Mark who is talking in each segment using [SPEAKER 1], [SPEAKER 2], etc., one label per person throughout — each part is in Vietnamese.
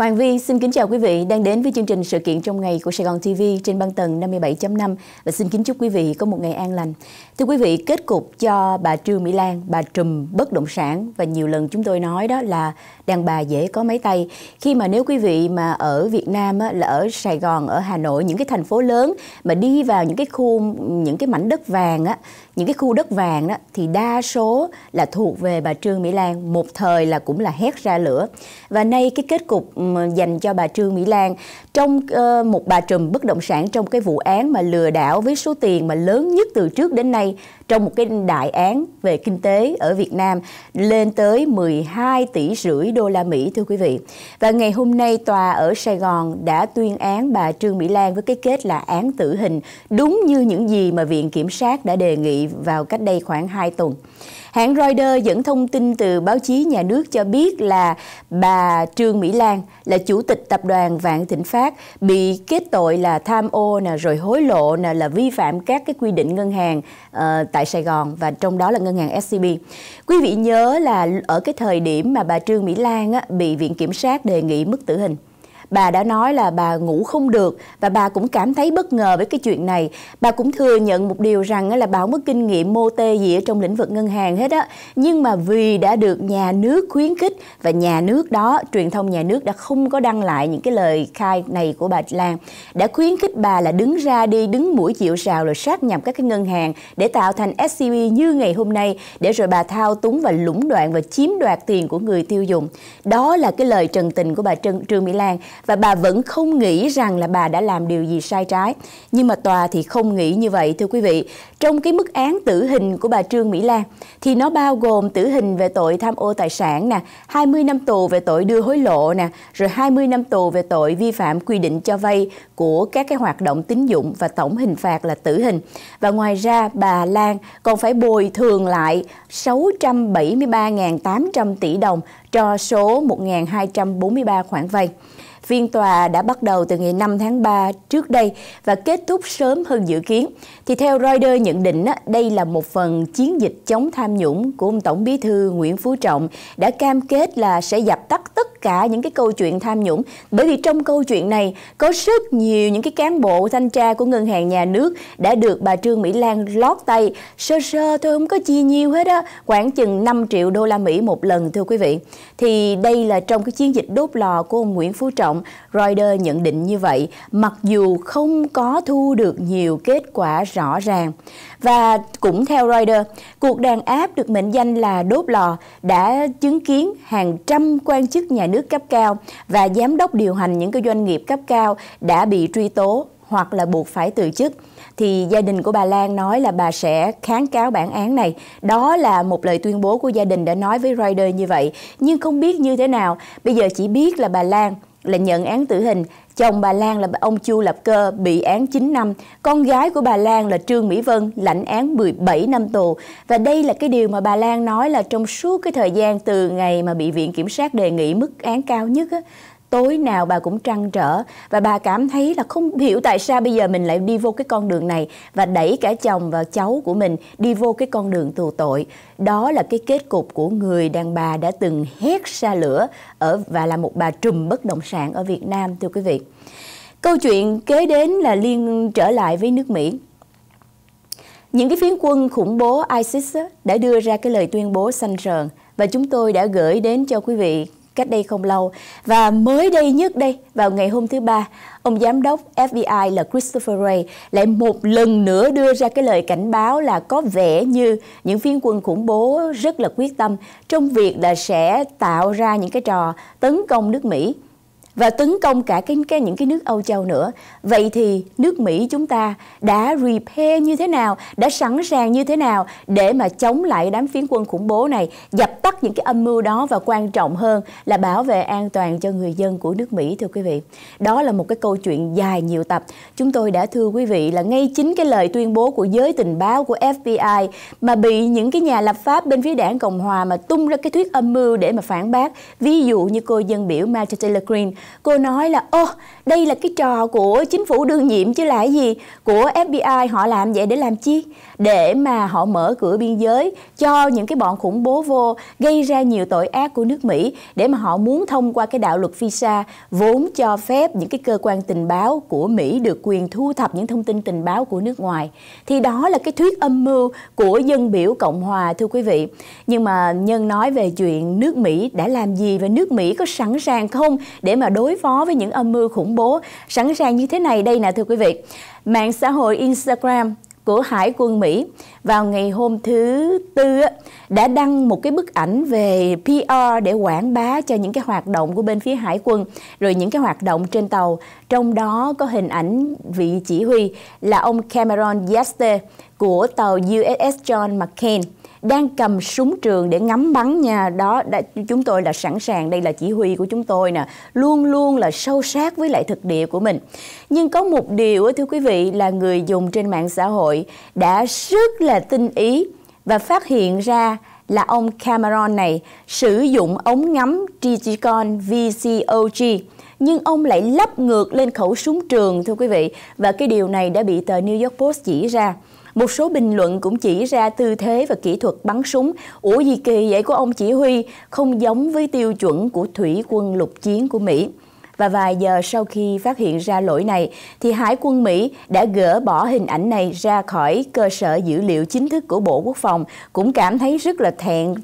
[SPEAKER 1] Hoàng Vi xin kính chào quý vị đang đến với chương trình sự kiện trong ngày của Sài Gòn TV trên băng tầng 57.5 và xin kính chúc quý vị có một ngày an lành. Thưa quý vị, kết cục cho bà Trương Mỹ Lan, bà trùm bất động sản và nhiều lần chúng tôi nói đó là đàn bà dễ có mấy tay. Khi mà nếu quý vị mà ở Việt Nam á, là ở Sài Gòn, ở Hà Nội, những cái thành phố lớn mà đi vào những cái khu, những cái mảnh đất vàng á, những cái khu đất vàng đó thì đa số là thuộc về bà Trương Mỹ Lan một thời là cũng là hét ra lửa và nay cái kết cục ừ, dành cho bà Trương Mỹ Lan trong ờ, một bà trùm bất động sản trong cái vụ án mà lừa đảo với số tiền mà lớn nhất từ trước đến nay trong một cái đại án về kinh tế ở Việt Nam lên tới 12 tỷ rưỡi đô la Mỹ thưa quý vị. Và ngày hôm nay tòa ở Sài Gòn đã tuyên án bà Trương Mỹ Lan với cái kết là án tử hình đúng như những gì mà Viện Kiểm sát đã đề nghị vào cách đây khoảng 2 tuần. Hãng Reuters dẫn thông tin từ báo chí nhà nước cho biết là bà Trương Mỹ Lan là chủ tịch tập đoàn Vạn Thịnh Phát bị kết tội là tham ô nè rồi hối lộ nè là vi phạm các cái quy định ngân hàng uh, tại Sài Gòn và trong đó là ngân hàng SCB. Quý vị nhớ là ở cái thời điểm mà bà Trương Mỹ Lan á, bị viện kiểm sát đề nghị mức tử hình Bà đã nói là bà ngủ không được và bà cũng cảm thấy bất ngờ với cái chuyện này. Bà cũng thừa nhận một điều rằng là bà không có kinh nghiệm mô tê gì ở trong lĩnh vực ngân hàng hết á. Nhưng mà vì đã được nhà nước khuyến khích và nhà nước đó, truyền thông nhà nước đã không có đăng lại những cái lời khai này của bà Lan, đã khuyến khích bà là đứng ra đi, đứng mũi chịu sào rồi sát nhập các cái ngân hàng để tạo thành SCB như ngày hôm nay để rồi bà thao túng và lũng đoạn và chiếm đoạt tiền của người tiêu dùng. Đó là cái lời trần tình của bà Trần Trương Mỹ Lan và bà vẫn không nghĩ rằng là bà đã làm điều gì sai trái. Nhưng mà tòa thì không nghĩ như vậy thưa quý vị. Trong cái mức án tử hình của bà Trương Mỹ Lan thì nó bao gồm tử hình về tội tham ô tài sản nè, 20 năm tù về tội đưa hối lộ nè, rồi 20 năm tù về tội vi phạm quy định cho vay của các cái hoạt động tín dụng và tổng hình phạt là tử hình. Và ngoài ra bà Lan còn phải bồi thường lại 673.800 tỷ đồng cho số 1.243 khoản vay. Phiên tòa đã bắt đầu từ ngày 5 tháng 3 trước đây và kết thúc sớm hơn dự kiến. Thì theo Reuters nhận định, đây là một phần chiến dịch chống tham nhũng của ông Tổng Bí thư Nguyễn Phú Trọng đã cam kết là sẽ dập tắt tất cả những cái câu chuyện tham nhũng bởi vì trong câu chuyện này có rất nhiều những cái cán bộ thanh tra của ngân hàng nhà nước đã được bà Trương Mỹ Lan lót tay sơ sơ thôi không có chi nhiêu hết á khoảng chừng 5 triệu đô la Mỹ một lần thưa quý vị thì đây là trong cái chiến dịch đốt lò của ông Nguyễn Phú Trọng Reuters nhận định như vậy mặc dù không có thu được nhiều kết quả rõ ràng và cũng theo Reuters, cuộc đàn áp được mệnh danh là đốt lò đã chứng kiến hàng trăm quan chức nhà nước cấp cao và giám đốc điều hành những cái doanh nghiệp cấp cao đã bị truy tố hoặc là buộc phải từ chức thì gia đình của bà Lan nói là bà sẽ kháng cáo bản án này. Đó là một lời tuyên bố của gia đình đã nói với Reuters như vậy. Nhưng không biết như thế nào, bây giờ chỉ biết là bà Lan là nhận án tử hình, chồng bà Lan là ông Chu Lập Cơ bị án 9 năm, con gái của bà Lan là Trương Mỹ Vân lãnh án 17 năm tù. Và đây là cái điều mà bà Lan nói là trong suốt cái thời gian từ ngày mà bị Viện Kiểm sát đề nghị mức án cao nhất á, tối nào bà cũng trăn trở và bà cảm thấy là không hiểu tại sao bây giờ mình lại đi vô cái con đường này và đẩy cả chồng và cháu của mình đi vô cái con đường tù tội đó là cái kết cục của người đàn bà đã từng hét xa lửa ở và là một bà trùm bất động sản ở Việt Nam thưa quý vị câu chuyện kế đến là liên trở lại với nước Mỹ những cái phiến quân khủng bố ISIS đã đưa ra cái lời tuyên bố xanh sờn và chúng tôi đã gửi đến cho quý vị cách đây không lâu và mới đây nhất đây vào ngày hôm thứ ba ông giám đốc FBI là Christopher Wray lại một lần nữa đưa ra cái lời cảnh báo là có vẻ như những phiên quân khủng bố rất là quyết tâm trong việc là sẽ tạo ra những cái trò tấn công nước Mỹ và tấn công cả cái, cái những cái nước Âu Châu nữa. Vậy thì nước Mỹ chúng ta đã repair như thế nào, đã sẵn sàng như thế nào để mà chống lại đám phiến quân khủng bố này, dập tắt những cái âm mưu đó và quan trọng hơn là bảo vệ an toàn cho người dân của nước Mỹ thưa quý vị. Đó là một cái câu chuyện dài nhiều tập. Chúng tôi đã thưa quý vị là ngay chính cái lời tuyên bố của giới tình báo của FBI mà bị những cái nhà lập pháp bên phía đảng Cộng Hòa mà tung ra cái thuyết âm mưu để mà phản bác. Ví dụ như cô dân biểu Marjorie Taylor Greene cô nói là ô đây là cái trò của chính phủ đương nhiệm chứ là cái gì của FBI họ làm vậy để làm chi để mà họ mở cửa biên giới cho những cái bọn khủng bố vô gây ra nhiều tội ác của nước Mỹ để mà họ muốn thông qua cái đạo luật visa vốn cho phép những cái cơ quan tình báo của Mỹ được quyền thu thập những thông tin tình báo của nước ngoài thì đó là cái thuyết âm mưu của dân biểu Cộng hòa thưa quý vị nhưng mà nhân nói về chuyện nước Mỹ đã làm gì và nước Mỹ có sẵn sàng không để mà đối phó với những âm mưu khủng bố sẵn sàng như thế này đây nè thưa quý vị. Mạng xã hội Instagram của Hải quân Mỹ vào ngày hôm thứ Tư đã đăng một cái bức ảnh về PR để quảng bá cho những cái hoạt động của bên phía Hải quân, rồi những cái hoạt động trên tàu, trong đó có hình ảnh vị chỉ huy là ông Cameron yester của tàu USS John McCain đang cầm súng trường để ngắm bắn nha đó đã, chúng tôi là sẵn sàng đây là chỉ huy của chúng tôi nè luôn luôn là sâu sát với lại thực địa của mình nhưng có một điều thưa quý vị là người dùng trên mạng xã hội đã rất là tinh ý và phát hiện ra là ông Cameron này sử dụng ống ngắm Digicon VCOG nhưng ông lại lắp ngược lên khẩu súng trường thưa quý vị và cái điều này đã bị tờ New York Post chỉ ra. Một số bình luận cũng chỉ ra tư thế và kỹ thuật bắn súng. Ủa gì kỳ vậy của ông chỉ huy không giống với tiêu chuẩn của thủy quân lục chiến của Mỹ. Và vài giờ sau khi phát hiện ra lỗi này, thì Hải quân Mỹ đã gỡ bỏ hình ảnh này ra khỏi cơ sở dữ liệu chính thức của Bộ Quốc phòng, cũng cảm thấy rất là thẹn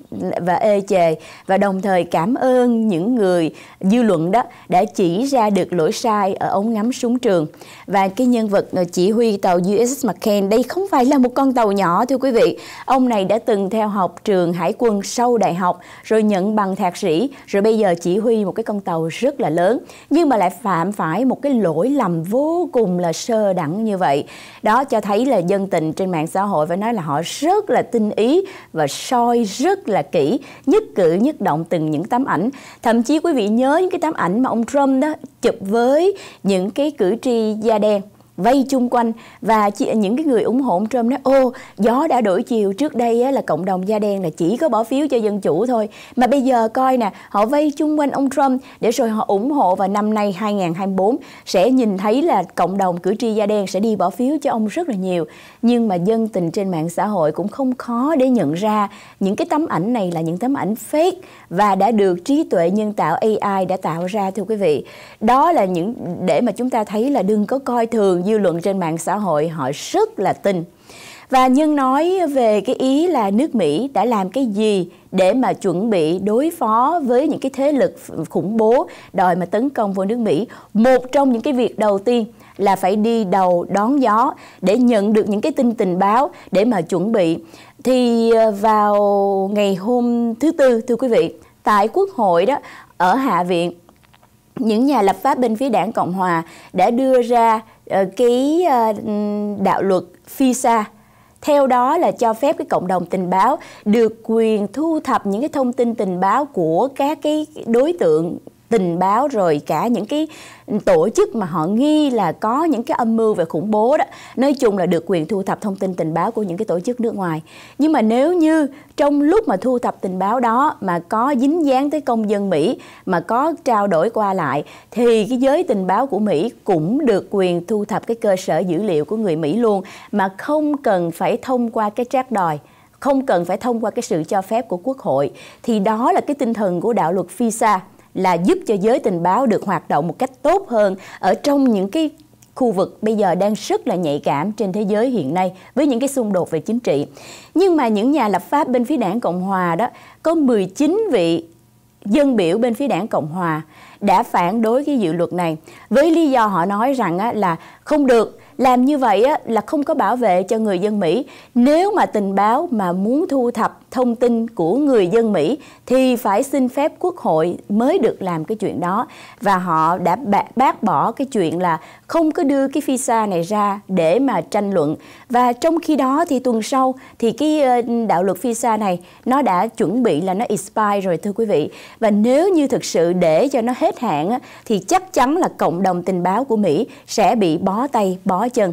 [SPEAKER 1] và ê chề và đồng thời cảm ơn những người dư luận đó đã chỉ ra được lỗi sai ở ống ngắm súng trường. Và cái nhân vật ờ, chỉ huy tàu USS McCain đây không phải là một con tàu nhỏ thưa quý vị. Ông này đã từng theo học trường hải quân sau đại học rồi nhận bằng thạc sĩ rồi bây giờ chỉ huy một cái con tàu rất là lớn nhưng mà lại phạm phải một cái lỗi lầm vô cùng là sơ đẳng như vậy đó cho thấy là dân tình trên mạng xã hội phải nói là họ rất là tinh ý và soi rất là kỹ nhất cử nhất động từng những tấm ảnh thậm chí quý vị nhớ những cái tấm ảnh mà ông Trump đó chụp với những cái cử tri da đen vây chung quanh và những cái người ủng hộ ông Trump nói ô gió đã đổi chiều trước đây á, là cộng đồng da đen là chỉ có bỏ phiếu cho dân chủ thôi mà bây giờ coi nè họ vây chung quanh ông Trump để rồi họ ủng hộ và năm nay 2024 sẽ nhìn thấy là cộng đồng cử tri da đen sẽ đi bỏ phiếu cho ông rất là nhiều nhưng mà dân tình trên mạng xã hội cũng không khó để nhận ra những cái tấm ảnh này là những tấm ảnh fake và đã được trí tuệ nhân tạo AI đã tạo ra thưa quý vị. Đó là những để mà chúng ta thấy là đừng có coi thường dư luận trên mạng xã hội họ rất là tin. Và Nhân nói về cái ý là nước Mỹ đã làm cái gì để mà chuẩn bị đối phó với những cái thế lực khủng bố đòi mà tấn công vào nước Mỹ. Một trong những cái việc đầu tiên là phải đi đầu đón gió để nhận được những cái tin tình báo để mà chuẩn bị. Thì ờ, vào ngày hôm thứ tư thưa quý vị, tại Quốc hội đó ở Hạ viện những nhà lập pháp bên phía đảng Cộng Hòa đã đưa ra cái ờ, ờ, đạo luật FISA theo đó là cho phép cái cộng đồng tình báo được quyền thu thập những cái thông tin tình báo của các cái đối tượng tình báo rồi cả những cái tổ chức mà họ nghi là có những cái âm mưu về khủng bố đó nói chung là được quyền thu thập thông tin tình báo của những cái tổ chức nước ngoài nhưng mà nếu như trong lúc mà thu thập tình báo đó mà có dính dáng tới công dân Mỹ mà có trao đổi qua lại thì cái giới tình báo của Mỹ cũng được quyền thu thập cái cơ sở dữ liệu của người Mỹ luôn mà không cần phải thông qua cái trác đòi không cần phải thông qua cái sự cho phép của quốc hội thì đó là cái tinh thần của đạo luật FISA là giúp cho giới tình báo được hoạt động một cách tốt hơn ở trong những cái khu vực bây giờ đang rất là nhạy cảm trên thế giới hiện nay với những cái xung đột về chính trị. Nhưng mà những nhà lập pháp bên phía đảng Cộng Hòa đó có 19 vị dân biểu bên phía đảng Cộng Hòa đã phản đối cái dự luật này với lý do họ nói rằng là không được làm như vậy là không có bảo vệ cho người dân Mỹ. Nếu mà tình báo mà muốn thu thập thông tin của người dân Mỹ thì phải xin phép quốc hội mới được làm cái chuyện đó và họ đã bác bỏ cái chuyện là không có đưa cái visa này ra để mà tranh luận và trong khi đó thì tuần sau thì cái ờ, đạo luật visa này nó đã chuẩn bị là nó expire rồi thưa quý vị và nếu như thực sự để cho nó hết hết hạn thì chắc chắn là cộng đồng tình báo của Mỹ sẽ bị bó tay bó chân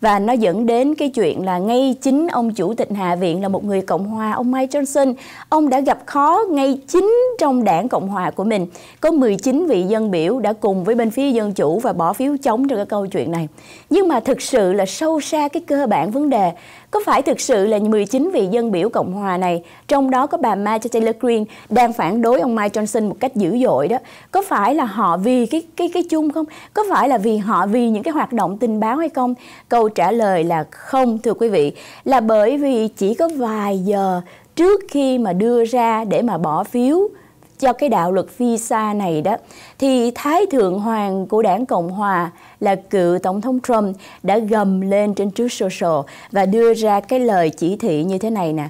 [SPEAKER 1] và nó dẫn đến cái chuyện là ngay chính ông chủ tịch Hạ viện là một người Cộng hòa ông Mike Johnson ông đã gặp khó ngay chính trong đảng Cộng hòa của mình có 19 vị dân biểu đã cùng với bên phía dân chủ và bỏ phiếu chống cho cái câu chuyện này nhưng mà thực sự là sâu xa cái cơ bản vấn đề có phải thực sự là 19 vị dân biểu Cộng hòa này, trong đó có bà Marjorie Taylor Greene đang phản đối ông Mike Johnson một cách dữ dội đó? Có phải là họ vì cái cái cái chung không? Có phải là vì họ vì những cái hoạt động tình báo hay không? Câu trả lời là không thưa quý vị, là bởi vì chỉ có vài giờ trước khi mà đưa ra để mà bỏ phiếu cho cái đạo luật visa này đó thì thái thượng hoàng của đảng cộng hòa là cựu Tổng thống Trump đã gầm lên trên trước social và đưa ra cái lời chỉ thị như thế này nè.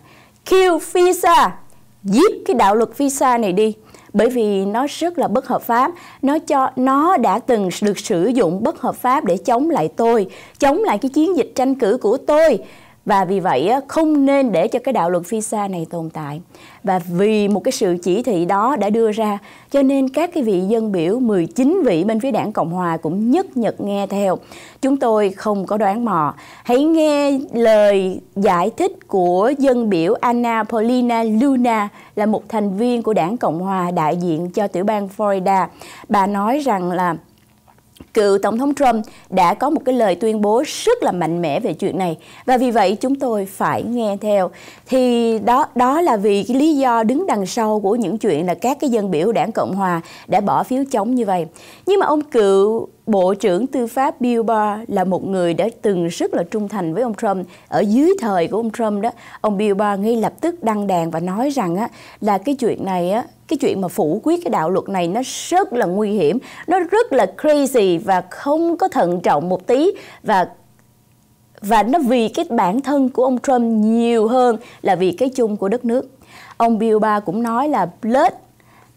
[SPEAKER 1] Kill visa, giết cái đạo luật visa này đi bởi vì nó rất là bất hợp pháp nó cho nó đã từng được sử dụng bất hợp pháp để chống lại tôi chống lại cái chiến dịch tranh cử của tôi và vì vậy không nên để cho cái đạo luật visa này tồn tại và vì một cái sự chỉ thị đó đã đưa ra cho nên các cái vị dân biểu 19 vị bên phía đảng Cộng Hòa cũng nhất nhật nghe theo chúng tôi không có đoán mò hãy nghe lời giải thích của dân biểu Anna Paulina Luna là một thành viên của đảng Cộng Hòa đại diện cho tiểu bang Florida bà nói rằng là cựu Tổng thống Trump đã có một cái lời tuyên bố rất là mạnh mẽ về chuyện này và vì vậy chúng tôi phải nghe theo. Thì đó đó là vì cái lý do đứng đằng sau của những chuyện là các cái dân biểu đảng Cộng Hòa đã bỏ phiếu chống như vậy. Nhưng mà ông cựu Bộ trưởng Tư pháp Bill Barr là một người đã từng rất là trung thành với ông Trump. Ở dưới thời của ông Trump đó, ông Bill Barr ngay lập tức đăng đàn và nói rằng á, là cái chuyện này á, cái chuyện mà phủ quyết cái đạo luật này nó rất là nguy hiểm, nó rất là crazy và không có thận trọng một tí và và nó vì cái bản thân của ông Trump nhiều hơn là vì cái chung của đất nước. Ông Bill Barr cũng nói là blood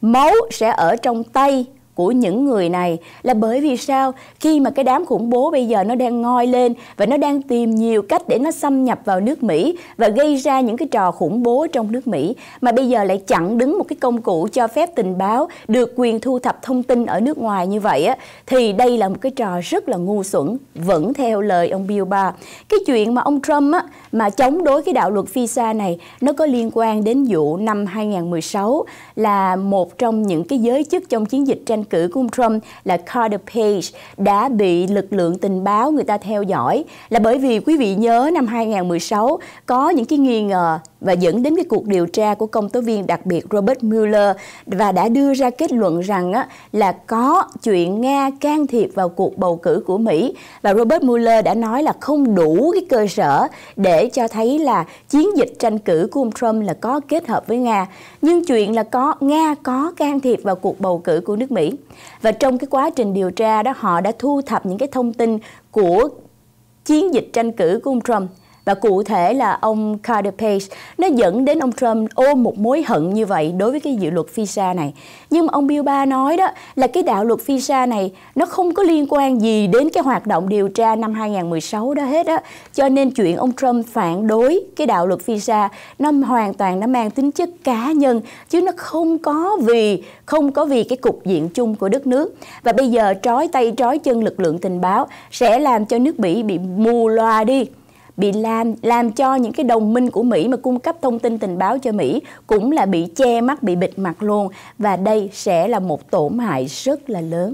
[SPEAKER 1] máu sẽ ở trong tay của những người này là bởi vì sao khi mà cái đám khủng bố bây giờ nó đang ngoi lên và nó đang tìm nhiều cách để nó xâm nhập vào nước Mỹ và gây ra những cái trò khủng bố trong nước Mỹ mà bây giờ lại chặn đứng một cái công cụ cho phép tình báo được quyền thu thập thông tin ở nước ngoài như vậy á thì đây là một cái trò rất là ngu xuẩn vẫn theo lời ông Bill Barr. Cái chuyện mà ông Trump á mà chống đối cái đạo luật visa này nó có liên quan đến vụ năm 2016 là một trong những cái giới chức trong chiến dịch tranh cử của ông Trump là Carter Page đã bị lực lượng tình báo người ta theo dõi là bởi vì quý vị nhớ năm 2016 có những cái nghi ngờ và dẫn đến cái cuộc điều tra của công tố viên đặc biệt Robert Mueller và đã đưa ra kết luận rằng á, là có chuyện Nga can thiệp vào cuộc bầu cử của Mỹ và Robert Mueller đã nói là không đủ cái cơ sở để cho thấy là chiến dịch tranh cử của ông Trump là có kết hợp với Nga nhưng chuyện là có Nga có can thiệp vào cuộc bầu cử của nước Mỹ và trong cái quá trình điều tra đó họ đã thu thập những cái thông tin của chiến dịch tranh cử của ông Trump và cụ thể là ông Carter Page nó dẫn đến ông Trump ôm một mối hận như vậy đối với cái dự luật visa này nhưng mà ông Bill Barr nói đó là cái đạo luật visa này nó không có liên quan gì đến cái hoạt động điều tra năm 2016 đó hết á cho nên chuyện ông Trump phản đối cái đạo luật visa nó hoàn toàn nó mang tính chất cá nhân chứ nó không có vì không có vì cái cục diện chung của đất nước và bây giờ trói tay trói chân lực lượng tình báo sẽ làm cho nước Mỹ bị mù loà đi bị làm làm cho những cái đồng minh của Mỹ mà cung cấp thông tin tình báo cho Mỹ cũng là bị che mắt, bị bịt mặt luôn và đây sẽ là một tổn hại rất là lớn.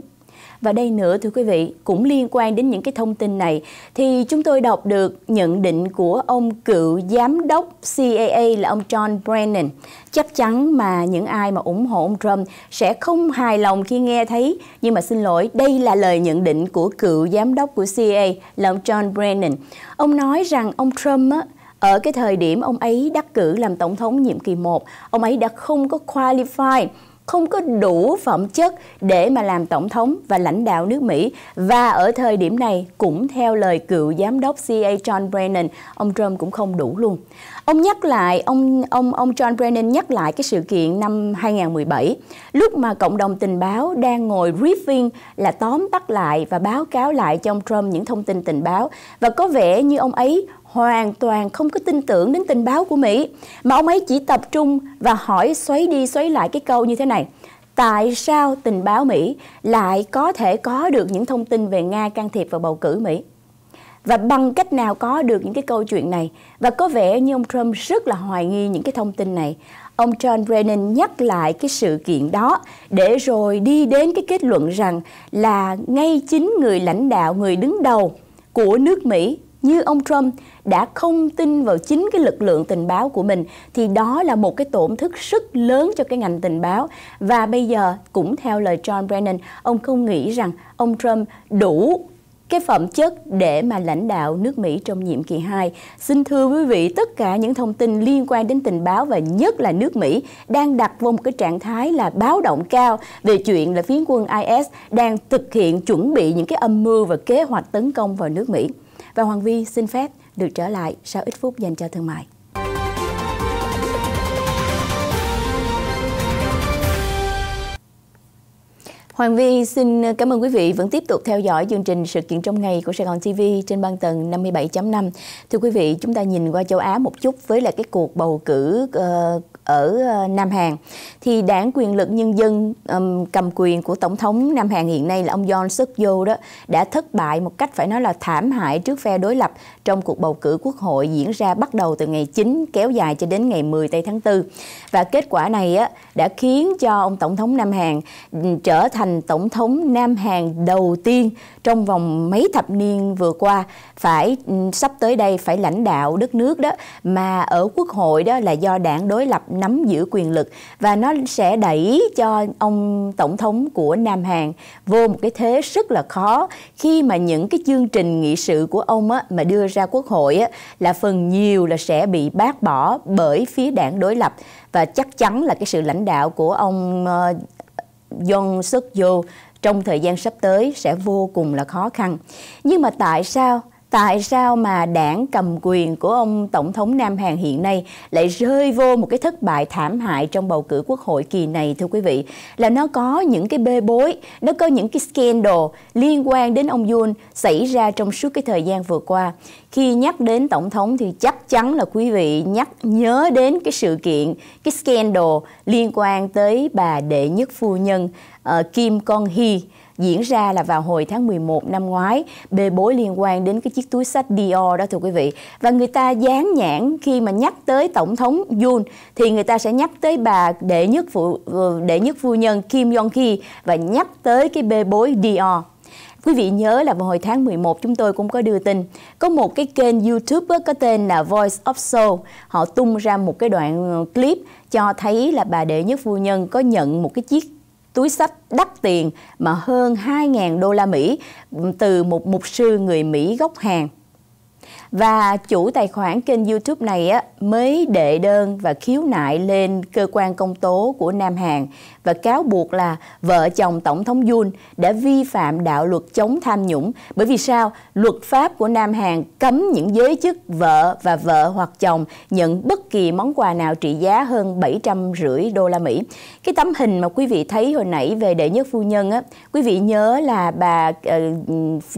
[SPEAKER 1] Và đây nữa thưa quý vị, cũng liên quan đến những cái thông tin này thì chúng tôi đọc được nhận định của ông cựu giám đốc CAA là ông John Brennan. Chắc chắn mà những ai mà ủng hộ ông Trump sẽ không hài lòng khi nghe thấy, nhưng mà xin lỗi, đây là lời nhận định của cựu giám đốc của CAA là ông John Brennan. Ông nói rằng ông Trump á, ở cái thời điểm ông ấy đắc cử làm tổng thống nhiệm kỳ 1, ông ấy đã không có qualify không có đủ phẩm chất để mà làm tổng thống và lãnh đạo nước Mỹ. Và ở thời điểm này, cũng theo lời cựu giám đốc CIA John Brennan, ông Trump cũng không đủ luôn. Ông nhắc lại, ông ông ông John Brennan nhắc lại cái sự kiện năm 2017, lúc mà cộng đồng tình báo đang ngồi briefing là tóm tắt lại và báo cáo lại cho ông Trump những thông tin tình báo và có vẻ như ông ấy hoàn toàn không có tin tưởng đến tình báo của Mỹ mà ông ấy chỉ tập trung và hỏi xoáy đi xoáy lại cái câu như thế này. Tại sao tình báo Mỹ lại có thể có được những thông tin về Nga can thiệp vào bầu cử Mỹ? Và bằng cách nào có được những cái câu chuyện này? Và có vẻ như ông Trump rất là hoài nghi những cái thông tin này. Ông John Brennan nhắc lại cái sự kiện đó để rồi đi đến cái kết luận rằng là ngay chính người lãnh đạo, người đứng đầu của nước Mỹ như ông Trump đã không tin vào chính cái lực lượng tình báo của mình thì đó là một cái tổn thất rất lớn cho cái ngành tình báo và bây giờ cũng theo lời John Brennan ông không nghĩ rằng ông Trump đủ cái phẩm chất để mà lãnh đạo nước Mỹ trong nhiệm kỳ 2. Xin thưa quý vị, tất cả những thông tin liên quan đến tình báo và nhất là nước Mỹ đang đặt vào một cái trạng thái là báo động cao về chuyện là phiến quân IS đang thực hiện chuẩn bị những cái âm mưu và kế hoạch tấn công vào nước Mỹ. Và Hoàng Vi xin phép được trở lại sau ít phút dành cho thương mại. Hoàng Vi xin ờ, cảm ơn quý vị vẫn tiếp tục theo dõi chương trình sự kiện trong ngày của Sài Gòn TV trên băng tần 57.5. Thưa quý vị, chúng ta nhìn qua châu Á một chút với lại cái cuộc bầu cử ờ, ở ờ, Nam Hàn thì đảng quyền lực nhân dân cầm quyền của tổng thống Nam Hàn hiện nay là ông John Suk Yeol đó đã thất bại một cách phải nói là thảm hại trước phe đối lập trong cuộc bầu cử quốc hội diễn ra bắt đầu từ ngày 9 kéo dài cho đến ngày 10 tây tháng 4 và kết quả này á đã khiến cho ông tổng thống Nam Hàn trở thành thành tổng thống Nam Hàn đầu tiên trong vòng mấy thập niên vừa qua phải ừ, sắp tới đây phải lãnh đạo đất nước đó mà ở quốc hội đó là do đảng đối lập nắm giữ quyền lực và nó sẽ đẩy cho ông tổng thống của Nam Hàn vô một cái thế rất là khó khi mà những cái chương trình nghị sự của ông á, mà đưa ra quốc hội á, là phần nhiều là sẽ bị bác bỏ bởi phía đảng đối lập và chắc chắn là cái sự lãnh đạo của ông ờ, dồn sức vô trong thời gian sắp tới sẽ vô cùng là khó khăn. Nhưng mà tại sao tại sao mà đảng cầm quyền của ông Tổng thống Nam Hàn hiện nay lại rơi vô một cái thất bại thảm hại trong bầu cử quốc hội kỳ này thưa quý vị? Là nó có những cái bê bối, nó có những cái scandal liên quan đến ông Yoon xảy ra trong suốt cái thời gian vừa qua. Khi nhắc đến Tổng thống thì chắc chắn là quý vị nhắc nhớ đến cái sự kiện, cái scandal liên quan tới bà đệ nhất phu nhân uh, Kim Con Hee diễn ra là vào hồi tháng 11 năm ngoái bê bối liên quan đến cái chiếc túi sách Dior đó thưa quý vị và người ta dán nhãn khi mà nhắc tới tổng thống Yoon thì người ta sẽ nhắc tới bà đệ nhất phụ ừ, đệ nhất phu nhân Kim Jong Ki và nhắc tới cái bê bối Dior Quý vị nhớ là vào hồi tháng 11 chúng tôi cũng có đưa tin có một cái kênh YouTube có tên là Voice of Seoul. Họ tung ra một cái đoạn ừ, clip cho thấy là bà đệ nhất phu nhân có nhận một cái chiếc túi sách đắt tiền mà hơn 2.000 đô la Mỹ từ một mục sư người Mỹ gốc Hàn. Và chủ tài khoản kênh YouTube này á, mới đệ đơn và khiếu nại lên cơ quan công tố của Nam Hàn và cáo buộc là vợ chồng Tổng thống Yoon đã vi phạm đạo luật chống tham nhũng. Bởi vì sao? Luật pháp của Nam Hàn cấm những giới chức vợ và vợ hoặc chồng nhận bất kỳ món quà nào trị giá hơn rưỡi đô la Mỹ. Cái tấm hình mà quý vị thấy hồi nãy về đệ nhất phu nhân á, quý vị nhớ là bà uh, ờ,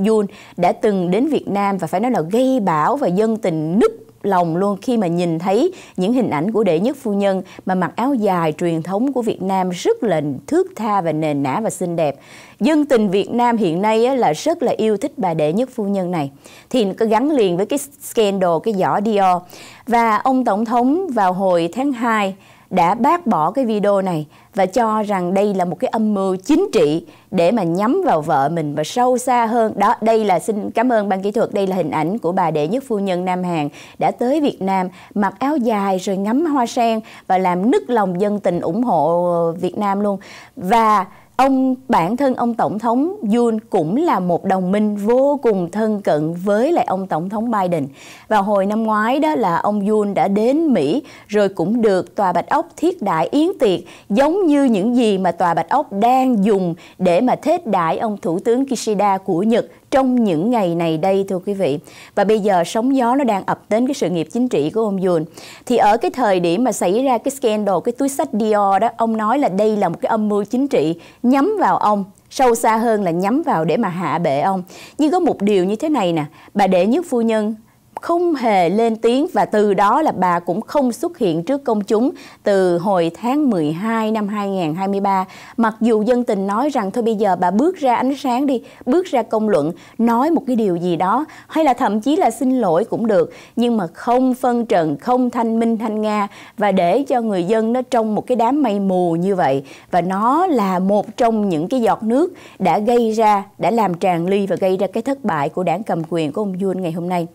[SPEAKER 1] Yoon đã từng đến Việt Nam và phải nói là gây bão và dân tình nức lòng luôn khi mà nhìn thấy những hình ảnh của đệ nhất phu nhân mà mặc áo dài truyền thống của Việt Nam rất là thước tha và nền nã và xinh đẹp. Dân tình Việt Nam hiện nay là rất là yêu thích bà đệ nhất phu nhân này. Thì nó gắn liền với cái scandal, cái giỏ Dior. Và ông Tổng thống vào hồi tháng 2 đã bác bỏ cái video này và cho rằng đây là một cái âm mưu chính trị để mà nhắm vào vợ mình và sâu xa hơn. Đó, đây là xin cảm ơn ban kỹ thuật, đây là hình ảnh của bà đệ nhất phu nhân Nam Hàn đã tới Việt Nam mặc áo dài rồi ngắm hoa sen và làm nức lòng dân tình ủng hộ Việt Nam luôn. Và ông bản thân ông tổng thống Yoon cũng là một đồng minh vô cùng thân cận với lại ông tổng thống Biden. Và hồi năm ngoái đó là ông Yoon đã đến Mỹ rồi cũng được tòa Bạch Ốc thiết đại yến tiệc giống như những gì mà tòa Bạch Ốc đang dùng để mà thiết đại ông thủ tướng Kishida của Nhật trong những ngày này đây thưa quý vị. Và bây giờ sóng gió nó đang ập đến cái sự nghiệp chính trị của ông Yoon. Thì ở cái thời điểm mà xảy ra cái scandal, cái túi sách Dior đó, ông nói là đây là một cái âm mưu chính trị nhắm vào ông sâu xa hơn là nhắm vào để mà hạ bệ ông. Nhưng có một điều như thế này nè, bà đệ nhất phu nhân không hề lên tiếng và từ đó là bà cũng không xuất hiện trước công chúng từ hồi tháng 12 năm 2023. Mặc dù dân tình nói rằng thôi bây giờ bà bước ra ánh sáng đi, bước ra công luận, nói một cái điều gì đó hay là thậm chí là xin lỗi cũng được nhưng mà không phân trần, không thanh minh thanh Nga và để cho người dân nó trong một cái đám mây mù như vậy và nó là một trong những cái giọt nước đã gây ra, đã làm tràn ly và gây ra cái thất bại của đảng cầm quyền của ông Jun ngày hôm nay.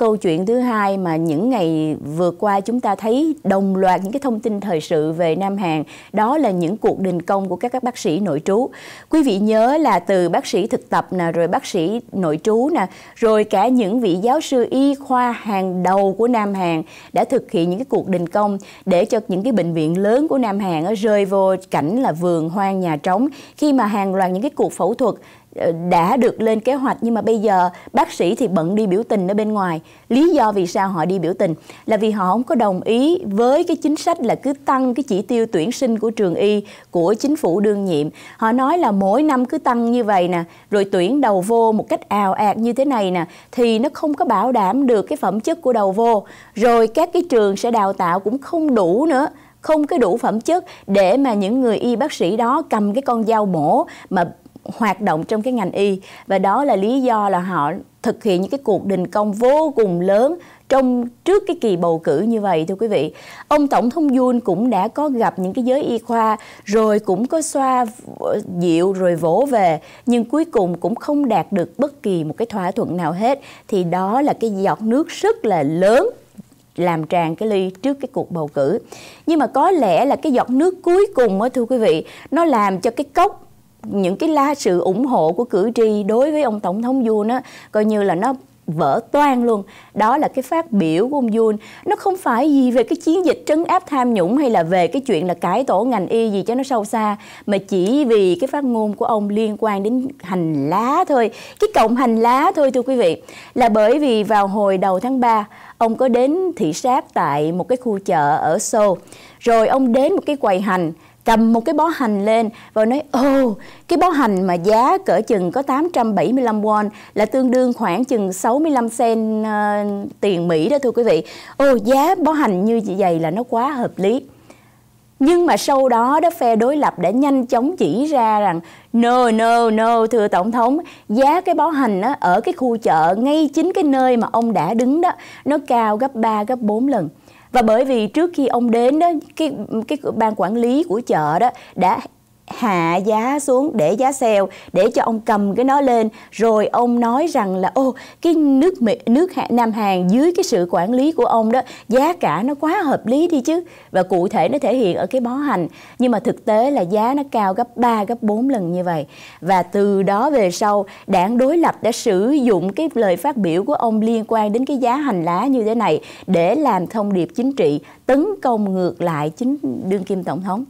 [SPEAKER 1] Câu chuyện thứ hai mà những ngày vừa qua chúng ta thấy đồng loạt những cái thông tin thời sự về Nam Hàn đó là những cuộc đình công của các các bác sĩ nội trú. Quý vị nhớ là từ bác sĩ thực tập nè, rồi bác sĩ nội trú nè, rồi cả những vị giáo sư y khoa hàng đầu của Nam Hàn đã thực hiện những cái cuộc đình công để cho những cái bệnh viện lớn của Nam Hàn rơi vô cảnh là vườn hoang nhà trống khi mà hàng loạt những cái cuộc phẫu thuật Ờ, đã được lên kế hoạch nhưng mà bây giờ bác sĩ thì bận đi biểu tình ở bên ngoài. Lý do vì sao họ đi biểu tình là vì họ không có đồng ý với cái chính sách là cứ tăng cái chỉ tiêu tuyển sinh của trường y của chính phủ đương nhiệm. Họ nói là mỗi năm cứ tăng như vậy nè, rồi tuyển đầu vô một cách ào ạt như thế này nè thì nó không có bảo đảm được cái phẩm chất của đầu vô. Rồi các cái trường sẽ đào tạo cũng không đủ nữa không cái đủ phẩm chất để mà những người y bác sĩ đó cầm cái con dao mổ mà hoạt động trong cái ngành y và đó là lý do là họ thực hiện những cái cuộc đình công vô cùng lớn trong trước cái kỳ bầu cử như vậy thưa quý vị. Ông Tổng thống Yun cũng đã có gặp những cái giới y khoa rồi cũng có xoa dịu rồi vỗ về nhưng cuối cùng cũng không đạt được bất kỳ một cái thỏa thuận nào hết thì đó là cái giọt nước rất là lớn làm tràn cái ly trước cái cuộc bầu cử. Nhưng mà có lẽ là cái giọt nước cuối cùng á thưa quý vị, nó làm cho cái cốc những cái lá sự ủng hộ của cử tri đối với ông tổng thống Yoon á coi như là nó vỡ toan luôn đó là cái phát biểu của ông Jun nó không phải gì về cái chiến dịch trấn áp tham nhũng hay là về cái chuyện là cải tổ ngành y gì cho nó sâu xa mà chỉ vì cái phát ngôn của ông liên quan đến hành lá thôi cái cộng hành lá thôi thưa quý vị là bởi vì vào hồi đầu tháng 3 ông có đến thị sát tại một cái khu chợ ở Seoul rồi ông đến một cái quầy hành cầm một cái bó hành lên và nói ồ cái bó hành mà giá cỡ chừng có 875 won là tương đương khoảng chừng 65 sen uh, tiền Mỹ đó thưa quý vị ồ giá bó hành như vậy là nó quá hợp lý nhưng mà sau đó đó phe đối lập đã nhanh chóng chỉ ra rằng no no no thưa tổng thống, giá cái bó hành á, ở cái khu chợ ngay chính cái nơi mà ông đã đứng đó nó cao gấp 3 gấp 4 lần và bởi vì trước khi ông đến đó cái cái ban quản lý của chợ đó đã hạ giá xuống để giá xèo để cho ông cầm cái nó lên rồi ông nói rằng là ô cái nước Mỹ, nước Nam Hàn dưới cái sự quản lý của ông đó giá cả nó quá hợp lý đi chứ và cụ thể nó thể hiện ở cái bó hành nhưng mà thực tế là giá nó cao gấp 3 gấp 4 lần như vậy và từ đó về sau đảng đối lập đã sử dụng cái lời phát biểu của ông liên quan đến cái giá hành lá như thế này để làm thông điệp chính trị tấn công ngược lại chính đương kim tổng thống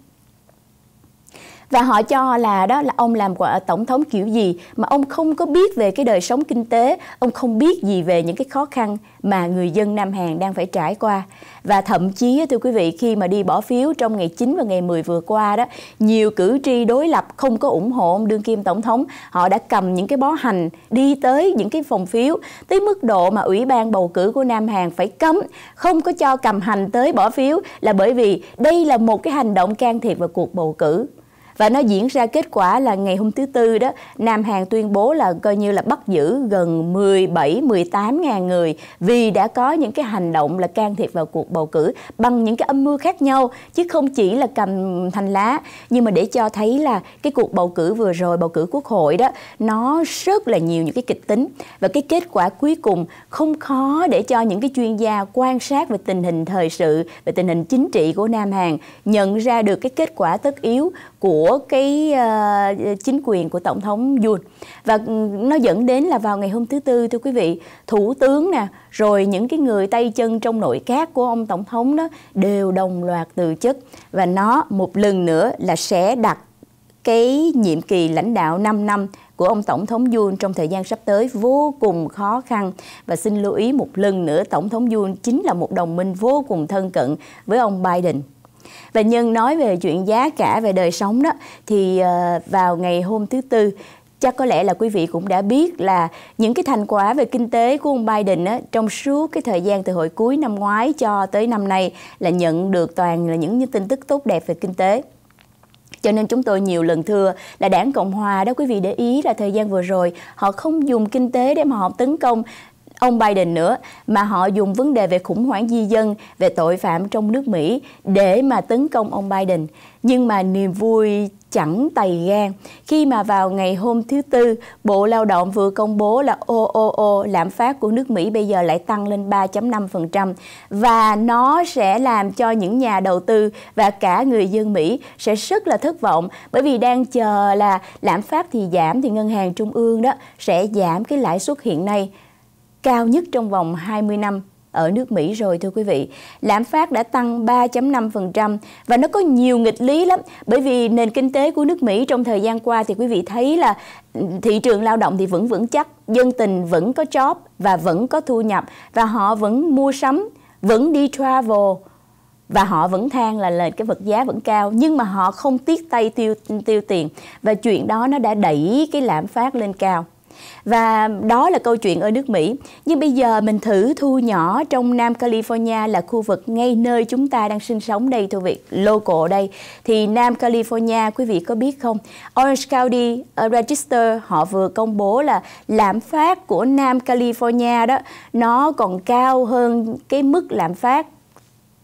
[SPEAKER 1] và họ cho là đó là ông làm quả tổng thống kiểu gì mà ông không có biết về cái đời sống kinh tế ông không biết gì về những cái khó khăn mà người dân Nam Hàn đang phải trải qua và thậm chí thưa quý vị khi mà đi bỏ phiếu trong ngày 9 và ngày 10 vừa qua đó nhiều cử tri đối lập không có ủng hộ ông đương kim tổng thống họ đã cầm những cái bó hành đi tới những cái phòng phiếu tới mức độ mà ủy ban bầu cử của Nam Hàn phải cấm không có cho cầm hành tới bỏ phiếu là bởi vì đây là một cái hành động can thiệp vào cuộc bầu cử và nó diễn ra kết quả là ngày hôm thứ tư đó Nam Hàn tuyên bố là coi như là bắt giữ gần 17 18 ngàn người vì đã có những cái hành động là can thiệp vào cuộc bầu cử bằng những cái âm mưu khác nhau chứ không chỉ là cầm thành lá nhưng mà để cho thấy là cái cuộc bầu cử vừa rồi bầu cử quốc hội đó nó rất là nhiều những cái kịch tính và cái kết quả cuối cùng không khó để cho những cái chuyên gia quan sát về tình hình thời sự về tình hình chính trị của Nam Hàn nhận ra được cái kết quả tất yếu của cái uh, chính quyền của tổng thống Yoon và ừ, nó dẫn đến là vào ngày hôm thứ tư thưa quý vị thủ tướng nè rồi những cái người tay chân trong nội các của ông tổng thống đó đều đồng loạt từ chức và nó một lần nữa là sẽ đặt cái nhiệm kỳ lãnh đạo 5 năm của ông Tổng thống Yoon trong thời gian sắp tới vô cùng khó khăn. Và xin lưu ý một lần nữa, Tổng thống Yoon chính là một đồng minh vô cùng thân cận với ông Biden và nhân nói về chuyện giá cả về đời sống đó thì ờ, vào ngày hôm thứ tư chắc có lẽ là quý vị cũng đã biết là những cái thành quả về kinh tế của ông Biden á, trong suốt cái thời gian từ hồi cuối năm ngoái cho tới năm nay là nhận được toàn là những, những tin tức tốt đẹp về kinh tế. Cho nên chúng tôi nhiều lần thưa là đảng Cộng Hòa đó quý vị để ý là thời gian vừa rồi họ không dùng kinh tế để mà họ tấn công ông Biden nữa mà họ dùng vấn đề về khủng hoảng di dân, về tội phạm trong nước Mỹ để mà tấn công ông Biden. Nhưng mà niềm vui chẳng tày gan khi mà vào ngày hôm thứ Tư, Bộ Lao động vừa công bố là OOO lạm phát của nước Mỹ bây giờ lại tăng lên 3.5% và nó sẽ làm cho những nhà đầu tư và cả người dân Mỹ sẽ rất là thất vọng bởi vì đang chờ là lạm phát thì giảm thì ngân hàng trung ương đó sẽ giảm cái lãi suất hiện nay cao nhất trong vòng 20 năm ở nước Mỹ rồi thưa quý vị. Lạm phát đã tăng 3.5% và nó có nhiều nghịch lý lắm bởi vì nền kinh tế của nước Mỹ trong thời gian qua thì quý vị thấy là thị trường lao động thì vẫn vững chắc, dân tình vẫn có job và vẫn có thu nhập và họ vẫn mua sắm, vẫn đi travel và họ vẫn than là lên cái vật giá vẫn cao nhưng mà họ không tiếc tay tiêu tiêu tiền và chuyện đó nó đã đẩy cái lạm phát lên cao. Và đó là câu chuyện ở nước Mỹ. Nhưng bây giờ mình thử thu nhỏ trong Nam California là khu vực ngay nơi chúng ta đang sinh sống đây thưa vị, local đây. Thì Nam California quý vị có biết không? Orange County Register họ vừa công bố là lạm phát của Nam California đó nó còn cao hơn cái mức lạm phát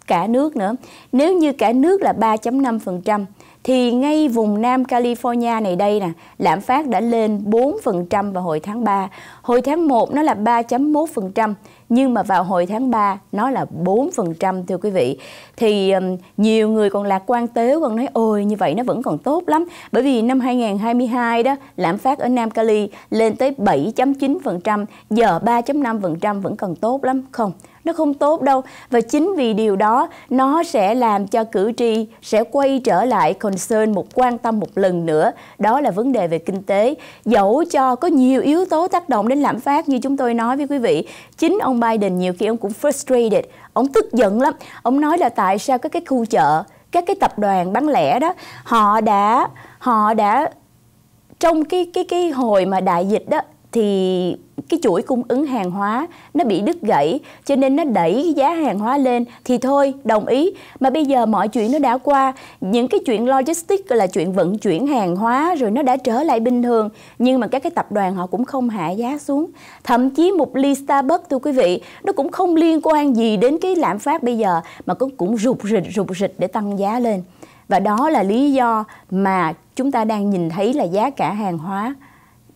[SPEAKER 1] cả nước nữa. Nếu như cả nước là 3.5% thì ngay vùng Nam California này đây nè, lạm phát đã lên 4% vào hồi tháng 3, hồi tháng 1 nó là 3.1%, nhưng mà vào hồi tháng 3 nó là 4% thưa quý vị. Thì nhiều người còn lạc quan tếu còn nói ôi như vậy nó vẫn còn tốt lắm bởi vì năm 2022 đó lạm phát ở Nam Cali lên tới 7.9%, giờ 3.5% vẫn còn tốt lắm không? nó không tốt đâu và chính vì điều đó nó sẽ làm cho cử tri sẽ quay trở lại concern một quan tâm một lần nữa đó là vấn đề về kinh tế dẫu cho có nhiều yếu tố tác động đến lạm phát như chúng tôi nói với quý vị chính ông ông Biden nhiều khi ông cũng frustrated, ông tức giận lắm. Ông nói là tại sao các cái khu chợ, các cái tập đoàn bán lẻ đó, họ đã họ đã trong cái cái cái hồi mà đại dịch đó thì cái chuỗi cung ứng hàng hóa nó bị đứt gãy cho nên nó đẩy cái giá hàng hóa lên thì thôi đồng ý mà bây giờ mọi chuyện nó đã qua những cái chuyện logistics là chuyện vận chuyển hàng hóa rồi nó đã trở lại bình thường nhưng mà các cái tập đoàn họ cũng không hạ giá xuống thậm chí một ly Starbucks thưa quý vị nó cũng không liên quan gì đến cái lạm phát bây giờ mà cũng cũng rụt rịch rụt rịch để tăng giá lên và đó là lý do mà chúng ta đang nhìn thấy là giá cả hàng hóa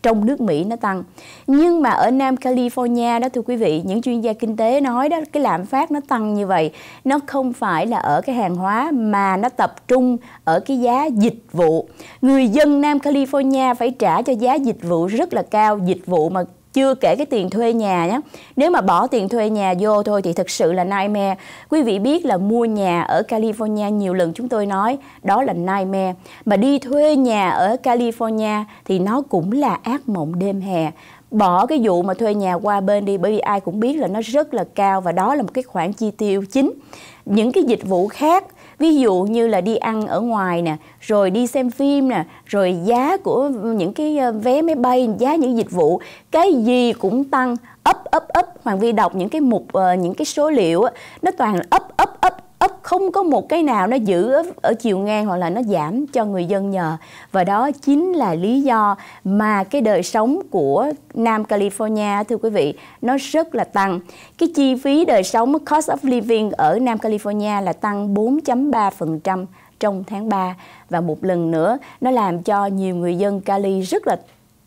[SPEAKER 1] trong nước Mỹ nó tăng. Nhưng mà ở Nam California đó thưa quý vị, những chuyên gia kinh tế nói đó cái lạm phát nó tăng như vậy, nó không phải là ở cái hàng hóa mà nó tập trung ở cái giá dịch vụ. Người dân Nam California phải trả cho giá dịch vụ rất là cao, dịch vụ mà chưa kể cái tiền thuê nhà nhé nếu mà bỏ tiền thuê nhà vô thôi thì thực sự là nightmare quý vị biết là mua nhà ở California nhiều lần chúng tôi nói đó là nightmare mà đi thuê nhà ở California thì nó cũng là ác mộng đêm hè bỏ cái vụ mà thuê nhà qua bên đi bởi vì ai cũng biết là nó rất là cao và đó là một cái khoản chi tiêu chính những cái dịch vụ khác ví dụ như là đi ăn ở ngoài nè rồi đi xem phim nè rồi giá của những cái ờ, vé máy bay giá những dịch vụ cái gì cũng tăng ấp ấp ấp hoàng vi đọc những cái mục ờ, những cái số liệu nó toàn ấp ấp ấp ấp không có một cái nào nó giữ ở, chiều ngang hoặc là nó giảm cho người dân nhờ và đó chính là lý do mà cái đời sống của Nam California thưa quý vị nó rất là tăng cái chi phí đời sống cost of living ở Nam California là tăng 4.3% trong tháng 3 và một lần nữa nó làm cho nhiều người dân Cali rất là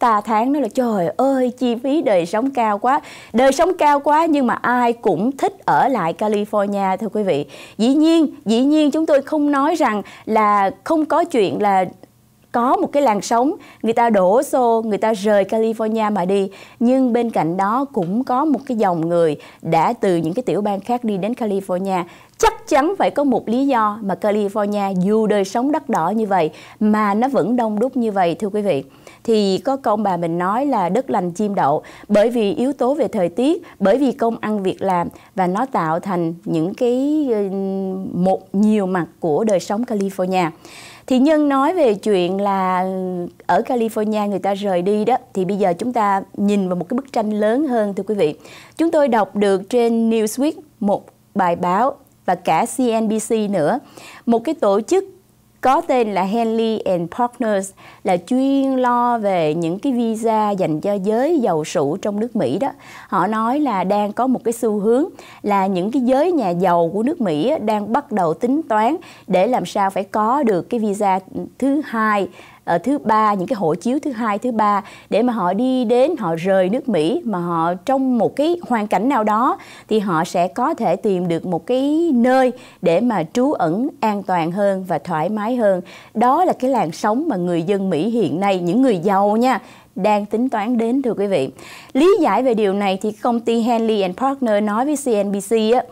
[SPEAKER 1] ta tháng nói là trời ơi chi phí đời sống cao quá đời sống cao quá nhưng mà ai cũng thích ở lại California thưa quý vị dĩ nhiên dĩ nhiên chúng tôi không nói rằng là không có chuyện là có một cái làn sóng người ta đổ xô người ta rời California mà đi nhưng bên cạnh đó cũng có một cái dòng người đã từ những cái tiểu bang khác đi đến California chắc chắn phải có một lý do mà California dù đời sống đắt đỏ như vậy mà nó vẫn đông đúc như vậy thưa quý vị thì có câu bà mình nói là đất lành chim đậu bởi vì yếu tố về thời tiết bởi vì công ăn việc làm và nó tạo thành những cái ờ, một nhiều mặt của đời sống California thì nhân nói về chuyện là ở California người ta rời đi đó thì bây giờ chúng ta nhìn vào một cái bức tranh lớn hơn thưa quý vị chúng tôi đọc được trên Newsweek một bài báo và cả CNBC nữa một cái tổ chức có tên là Henley and Partners là chuyên lo về những cái visa dành cho giới giàu sủ trong nước Mỹ đó. Họ nói là đang có một cái xu hướng là những cái giới nhà giàu của nước Mỹ đang bắt đầu tính toán để làm sao phải có được cái visa thứ hai uh, thứ ba những cái hộ chiếu thứ hai thứ ba để mà họ đi đến họ rời nước Mỹ mà họ trong một cái hoàn cảnh nào đó thì họ sẽ có thể tìm được một cái nơi để mà trú ẩn an toàn hơn và thoải mái hơn đó là cái làn sóng mà người dân Mỹ hiện nay những người giàu nha đang tính toán đến thưa quý vị. Lý giải về điều này thì công ty Henley and Partner nói với CNBC á,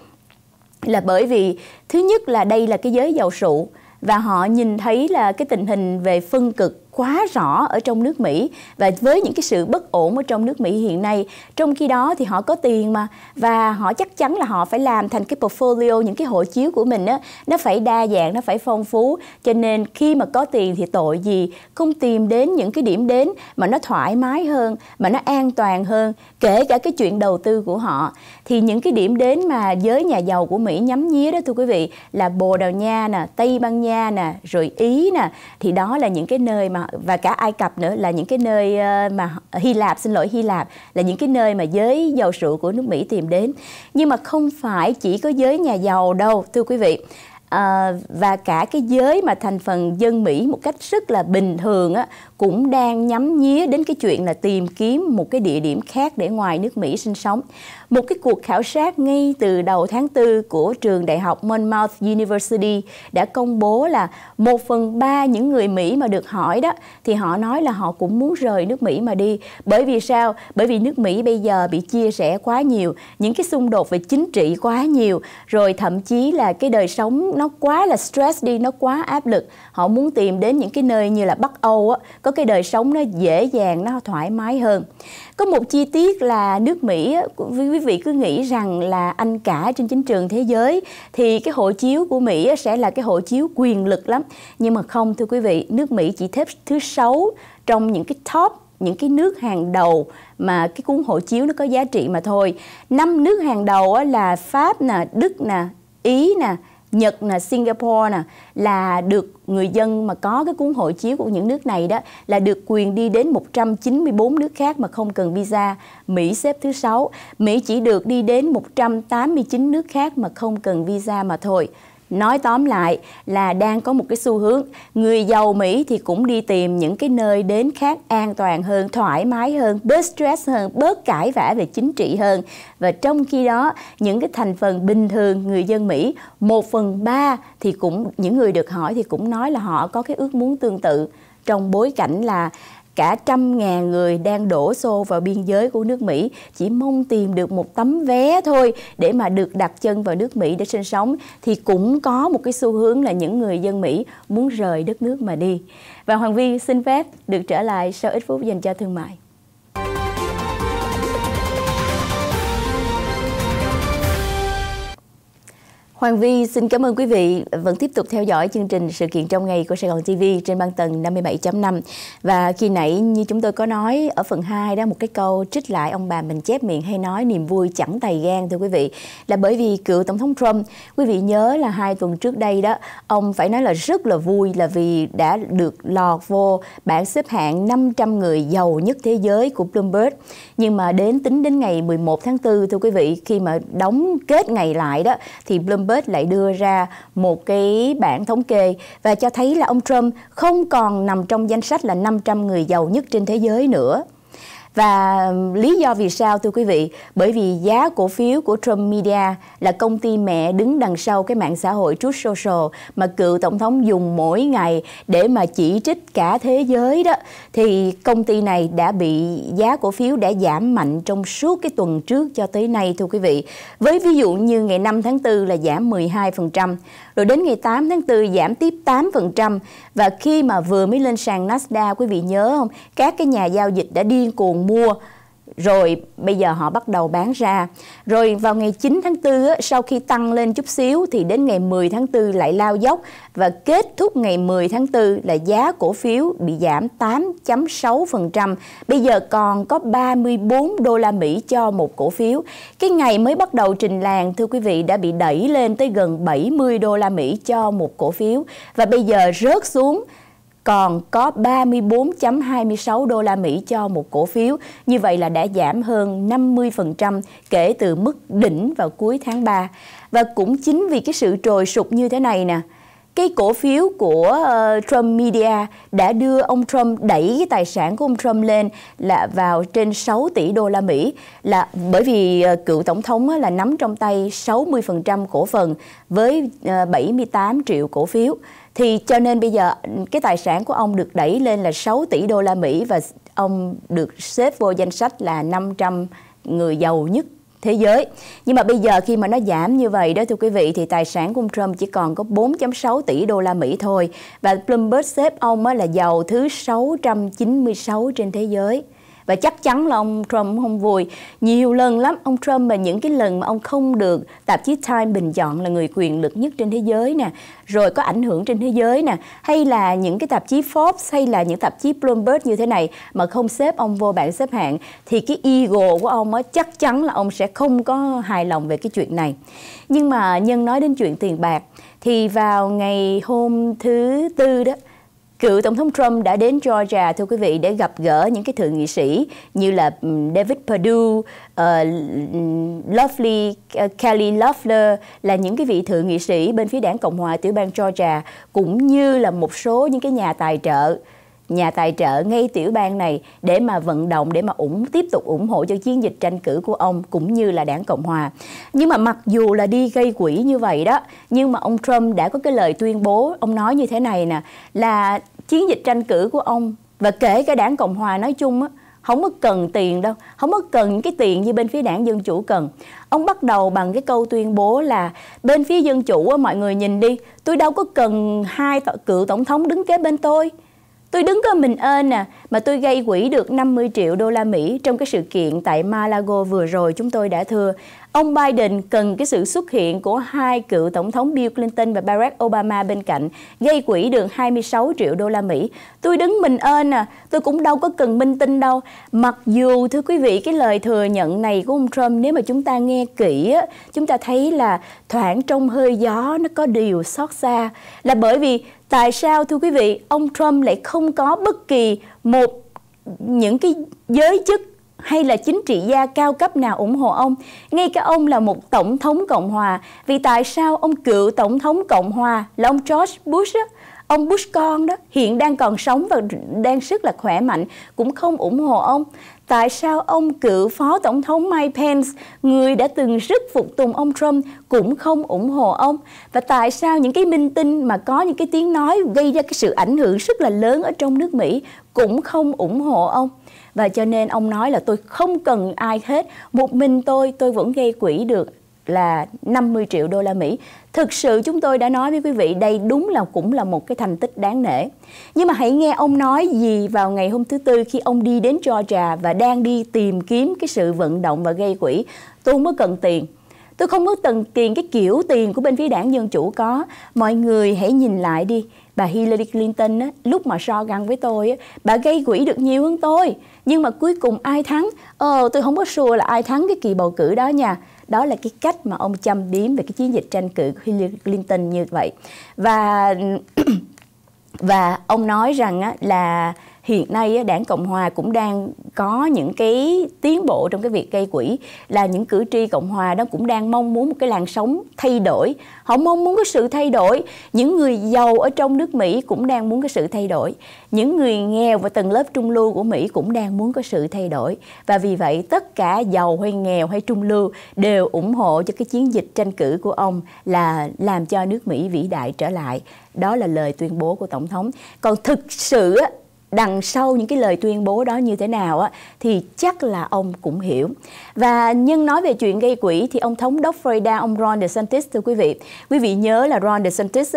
[SPEAKER 1] là bởi vì thứ nhất là đây là cái giới giàu sụ và họ nhìn thấy là cái tình hình về phân cực quá rõ ở trong nước Mỹ và với những cái sự bất ổn ở trong nước Mỹ hiện nay trong khi đó thì họ có tiền mà và họ chắc chắn là họ phải làm thành cái portfolio những cái hộ chiếu của mình á nó phải đa dạng nó phải phong phú cho nên khi mà có tiền thì tội gì không tìm đến những cái điểm đến mà nó thoải mái hơn mà nó an toàn hơn kể cả cái chuyện đầu tư của họ thì những cái điểm đến mà giới nhà giàu của Mỹ nhắm nhía đó thưa quý vị là Bồ Đào Nha nè Tây Ban Nha nè rồi Ý nè thì đó là những cái nơi mà và cả Ai Cập nữa là những cái nơi ờ, mà Hy Lạp xin lỗi Hy Lạp là những cái nơi mà giới giàu rượu của nước Mỹ tìm đến nhưng mà không phải chỉ có giới nhà giàu đâu thưa quý vị à, và cả cái giới mà thành phần dân Mỹ một cách rất là bình thường á, cũng đang nhắm nhía đến cái chuyện là tìm kiếm một cái địa điểm khác để ngoài nước Mỹ sinh sống một cái cuộc khảo sát ngay từ đầu tháng 4 của trường đại học Monmouth University đã công bố là một phần ba những người Mỹ mà được hỏi đó thì họ nói là họ cũng muốn rời nước Mỹ mà đi. Bởi vì sao? Bởi vì nước Mỹ bây giờ bị chia rẽ quá nhiều, những cái xung đột về chính trị quá nhiều, rồi thậm chí là cái đời sống nó quá là stress đi, nó quá áp lực. Họ muốn tìm đến những cái nơi như là Bắc Âu á, có cái đời sống nó dễ dàng, nó thoải mái hơn có một chi tiết là nước Mỹ quý vị cứ nghĩ rằng là anh cả trên chính trường thế giới thì cái hộ chiếu của Mỹ sẽ là cái hộ chiếu quyền lực lắm nhưng mà không thưa quý vị nước Mỹ chỉ xếp thứ sáu trong những cái top những cái nước hàng đầu mà cái cuốn hộ chiếu nó có giá trị mà thôi năm nước hàng đầu là Pháp nè Đức nè Ý nè Nhật nè, Singapore nè là được người dân mà có cái cuốn hộ chiếu của những nước này đó là được quyền đi đến 194 nước khác mà không cần visa. Mỹ xếp thứ sáu, Mỹ chỉ được đi đến 189 nước khác mà không cần visa mà thôi. Nói tóm lại là đang có một cái xu hướng người giàu Mỹ thì cũng đi tìm những cái nơi đến khác an toàn hơn, thoải mái hơn, bớt stress hơn, bớt cãi vã về chính trị hơn. Và trong khi đó, những cái thành phần bình thường người dân Mỹ, một phần ba thì cũng những người được hỏi thì cũng nói là họ có cái ước muốn tương tự trong bối cảnh là cả trăm ngàn người đang đổ xô vào biên giới của nước Mỹ chỉ mong tìm được một tấm vé thôi để mà được đặt chân vào nước Mỹ để sinh sống thì cũng có một cái xu hướng là những người dân Mỹ muốn rời đất nước mà đi. Và Hoàng Vi xin phép được trở lại sau ít phút dành cho thương mại. Hoàng Vi xin cảm ơn quý vị vẫn tiếp tục theo dõi chương trình sự kiện trong ngày của Sài Gòn TV trên băng tầng 57.5 và khi nãy như chúng tôi có nói ở phần 2 đó một cái câu trích lại ông bà mình chép miệng hay nói niềm vui chẳng tài gan thưa quý vị là bởi vì cựu tổng thống Trump quý vị nhớ là hai tuần trước đây đó ông phải nói là rất là vui là vì đã được lọt vô bảng xếp hạng 500 người giàu nhất thế giới của Bloomberg nhưng mà đến tính đến ngày 11 tháng 4 thưa quý vị khi mà đóng kết ngày lại đó thì Bloomberg Forbes lại đưa ra một cái bảng thống kê và cho thấy là ông Trump không còn nằm trong danh sách là 500 người giàu nhất trên thế giới nữa. Và lý do vì sao thưa quý vị? Bởi vì giá cổ phiếu của Trump Media là công ty mẹ đứng đằng sau cái mạng xã hội Truth Social mà cựu tổng thống dùng mỗi ngày để mà chỉ trích cả thế giới đó thì công ty này đã bị giá cổ phiếu đã giảm mạnh trong suốt cái tuần trước cho tới nay thưa quý vị. Với ví dụ như ngày 5 tháng 4 là giảm 12%, rồi đến ngày 8 tháng 4 giảm tiếp 8% và khi mà vừa mới lên sàn Nasdaq quý vị nhớ không? Các cái nhà giao dịch đã điên cuồng mua rồi bây giờ họ bắt đầu bán ra. Rồi vào ngày 9 tháng 4 sau khi tăng lên chút xíu thì đến ngày 10 tháng 4 lại lao dốc và kết thúc ngày 10 tháng 4 là giá cổ phiếu bị giảm 8.6%, bây giờ còn có 34 đô la Mỹ cho một cổ phiếu. Cái ngày mới bắt đầu trình làng thưa quý vị đã bị đẩy lên tới gần 70 đô la Mỹ cho một cổ phiếu và bây giờ rớt xuống còn có 34.26 đô la Mỹ cho một cổ phiếu, như vậy là đã giảm hơn 50% kể từ mức đỉnh vào cuối tháng 3. Và cũng chính vì cái sự trồi sụp như thế này nè, cái cổ phiếu của uh, Trump Media đã đưa ông Trump đẩy cái tài sản của ông Trump lên là vào trên 6 tỷ đô la Mỹ là bởi vì uh, cựu tổng thống uh, là nắm trong tay 60% cổ phần với uh, ờ, 78 triệu cổ phiếu. Thì cho nên bây giờ cái tài sản của ông được đẩy lên là 6 tỷ đô la Mỹ và ông được xếp vô danh sách là 500 người giàu nhất thế giới. Nhưng mà bây giờ khi mà nó giảm như vậy đó thưa quý vị thì tài sản của ông Trump chỉ còn có 4.6 tỷ đô la Mỹ thôi và Bloomberg xếp ông là giàu thứ 696 trên thế giới chắc chắn là ông Trump không vui. Nhiều lần lắm ông Trump mà những cái lần mà ông không được tạp chí Time bình chọn là người quyền lực nhất trên thế giới nè, rồi có ảnh hưởng trên thế giới nè, hay là những cái tạp chí Forbes hay là những tạp chí Bloomberg như thế này mà không xếp ông vô bảng xếp hạng thì cái ego của ông á chắc chắn là ông sẽ không có hài lòng về cái chuyện này. Nhưng mà nhân nói đến chuyện tiền bạc thì vào ngày hôm thứ tư đó Cựu Tổng thống Trump đã đến Georgia, thưa quý vị, để gặp gỡ những cái thượng nghị sĩ như là ừ, David Perdue, uh, Lovely, uh, Kelly Loeffler là những cái vị thượng nghị sĩ bên phía đảng Cộng hòa tiểu bang Georgia, cũng như là một số những cái nhà tài trợ nhà tài trợ ngay tiểu bang này để mà vận động để mà ủng tiếp tục ủng hộ cho chiến dịch tranh cử của ông cũng như là đảng Cộng hòa. Nhưng mà mặc dù là đi gây quỹ như vậy đó, nhưng mà ông Trump đã có cái lời tuyên bố ông nói như thế này nè là chiến dịch tranh cử của ông và kể cả đảng Cộng hòa nói chung á không có cần tiền đâu, không có cần những cái tiền như bên phía đảng Dân Chủ cần. Ông bắt đầu bằng cái câu tuyên bố là bên phía Dân Chủ mọi người nhìn đi, tôi đâu có cần hai cựu tổng thống đứng kế bên tôi Tôi đứng có mình ơn à, mà tôi gây quỹ được 50 triệu đô la Mỹ trong cái sự kiện tại Malago vừa rồi chúng tôi đã thưa Ông Biden cần cái sự xuất hiện của hai cựu tổng thống Bill Clinton và Barack Obama bên cạnh, gây quỹ được 26 triệu đô la Mỹ. Tôi đứng mình ơn à, tôi cũng đâu có cần minh tinh đâu. Mặc dù thưa quý vị cái lời thừa nhận này của ông Trump nếu mà chúng ta nghe kỹ á, chúng ta thấy là thoảng trong hơi gió nó có điều xót xa là bởi vì tại sao thưa quý vị ông Trump lại không có bất kỳ một những cái giới chức hay là chính trị gia cao cấp nào ủng hộ ông. Ngay cả ông là một tổng thống Cộng hòa. Vì tại sao ông cựu tổng thống Cộng hòa là ông George Bush đó, ông Bush con đó hiện đang còn sống và đang sức là khỏe mạnh cũng không ủng hộ ông. Tại sao ông cựu phó tổng thống Mike Pence, người đã từng rất phục tùng ông Trump cũng không ủng hộ ông? Và tại sao những cái minh tinh mà có những cái tiếng nói gây ra cái sự ảnh hưởng rất là lớn ở trong nước Mỹ cũng không ủng hộ ông? và cho nên ông nói là tôi không cần ai hết một mình tôi tôi vẫn gây quỹ được là 50 triệu đô la Mỹ. Thực sự chúng tôi đã nói với quý vị đây đúng là cũng là một cái thành tích đáng nể. Nhưng mà hãy nghe ông nói gì vào ngày hôm thứ tư khi ông đi đến Georgia và đang đi tìm kiếm cái sự vận động và gây quỹ. Tôi mới cần tiền. Tôi không có cần tiền cái kiểu tiền của bên phía đảng Dân Chủ có. Mọi người hãy nhìn lại đi. Bà Hillary Clinton lúc mà so găng với tôi, bà gây quỹ được nhiều hơn tôi nhưng mà cuối cùng ai thắng ờ tôi không có sure là ai thắng cái kỳ bầu cử đó nha đó là cái cách mà ông châm biếm về cái chiến dịch tranh cử của Hillary Clinton như vậy và và ông nói rằng á, là hiện nay đảng cộng hòa cũng đang có những cái tiến bộ trong cái việc gây quỹ là những cử tri cộng hòa đó cũng đang mong muốn một cái làn sóng thay đổi họ mong muốn cái sự thay đổi những người giàu ở trong nước mỹ cũng đang muốn cái sự thay đổi những người nghèo và tầng lớp trung lưu của mỹ cũng đang muốn có sự thay đổi và vì vậy tất cả giàu hay nghèo hay trung lưu đều ủng hộ cho cái chiến dịch tranh cử của ông là làm cho nước mỹ vĩ đại trở lại đó là lời tuyên bố của tổng thống còn thực sự đằng sau những cái lời tuyên bố đó như thế nào á thì chắc là ông cũng hiểu. Và nhưng nói về chuyện gây quỹ thì ông thống đốc Florida ông Ron DeSantis thưa quý vị. Quý vị nhớ là Ron DeSantis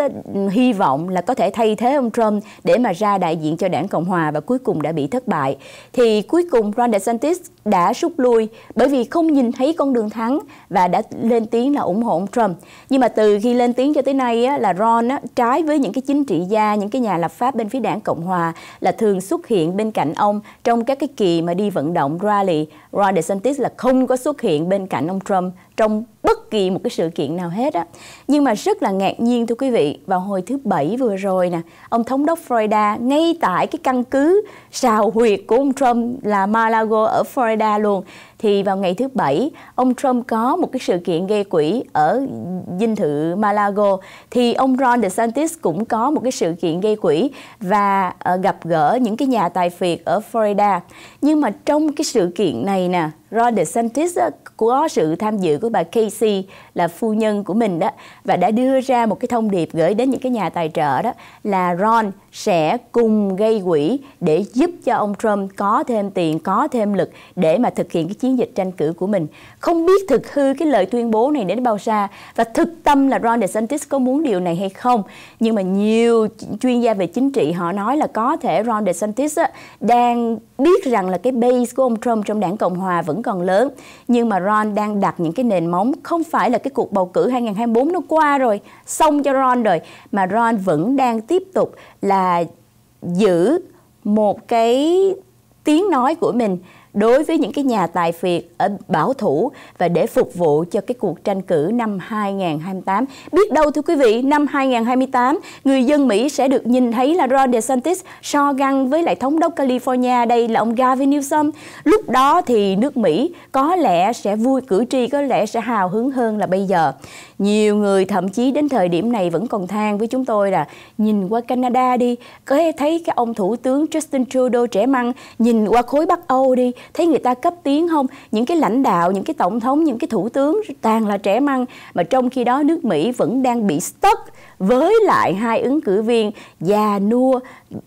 [SPEAKER 1] hy vọng là có thể thay thế ông Trump để mà ra đại diện cho đảng Cộng hòa và cuối cùng đã bị thất bại. Thì cuối cùng Ron DeSantis đã rút lui bởi vì không nhìn thấy con đường thắng và đã lên tiếng là ủng hộ ông Trump. Nhưng mà từ khi lên tiếng cho tới nay á, là Ron á, trái với những cái chính trị gia, những cái nhà lập pháp bên phía đảng Cộng hòa là thường xuất hiện bên cạnh ông trong các cái kỳ mà đi vận động rally. Ron DeSantis là không có xuất hiện bên cạnh ông Trump trong bất kỳ một cái sự kiện nào hết á. Nhưng mà rất là ngạc nhiên thưa quý vị, vào hồi thứ bảy vừa rồi nè, ông thống đốc Florida ngay tại cái căn cứ sào huyệt của ông Trump là Malago ở Florida luôn thì vào ngày thứ bảy ông Trump có một cái sự kiện gây quỹ ở dinh thự Malago thì ông Ron DeSantis cũng có một cái sự kiện gây quỹ và uh, gặp gỡ những cái nhà tài phiệt ở Florida nhưng mà trong cái sự kiện này nè Ron DeSantis ờ, có sự tham dự của bà Casey là phu nhân của mình đó và đã đưa ra một cái thông điệp gửi đến những cái nhà tài trợ đó là Ron sẽ cùng gây quỹ để giúp cho ông Trump có thêm tiền, có thêm lực để mà thực hiện cái chiến dịch tranh cử của mình. Không biết thực hư cái lời tuyên bố này đến bao xa và thực tâm là Ron DeSantis có muốn điều này hay không. Nhưng mà nhiều chuyên gia về chính trị họ nói là có thể Ron DeSantis ờ, đang biết rằng là cái base của ông Trump trong đảng Cộng Hòa vẫn còn lớn nhưng mà Ron đang đặt những cái nền móng không phải là cái cuộc bầu cử 2024 nó qua rồi xong cho Ron rồi mà Ron vẫn đang tiếp tục là giữ một cái tiếng nói của mình đối với những cái nhà tài phiệt ở bảo thủ và để phục vụ cho cái cuộc tranh cử năm 2028. Biết đâu thưa quý vị, năm 2028, người dân Mỹ sẽ được nhìn thấy là Ron DeSantis so găng với lại thống đốc California đây là ông Gavin Newsom. Lúc đó thì nước Mỹ có lẽ sẽ vui cử tri có lẽ sẽ hào hứng hơn là bây giờ nhiều người thậm chí đến thời điểm này vẫn còn than với chúng tôi là nhìn qua Canada đi có thấy cái ông thủ tướng Justin Trudeau trẻ măng nhìn qua khối Bắc Âu đi thấy người ta cấp tiến không những cái lãnh đạo những cái tổng thống những cái thủ tướng toàn là trẻ măng mà trong khi đó nước Mỹ vẫn đang bị stuck với lại hai ứng cử viên già nua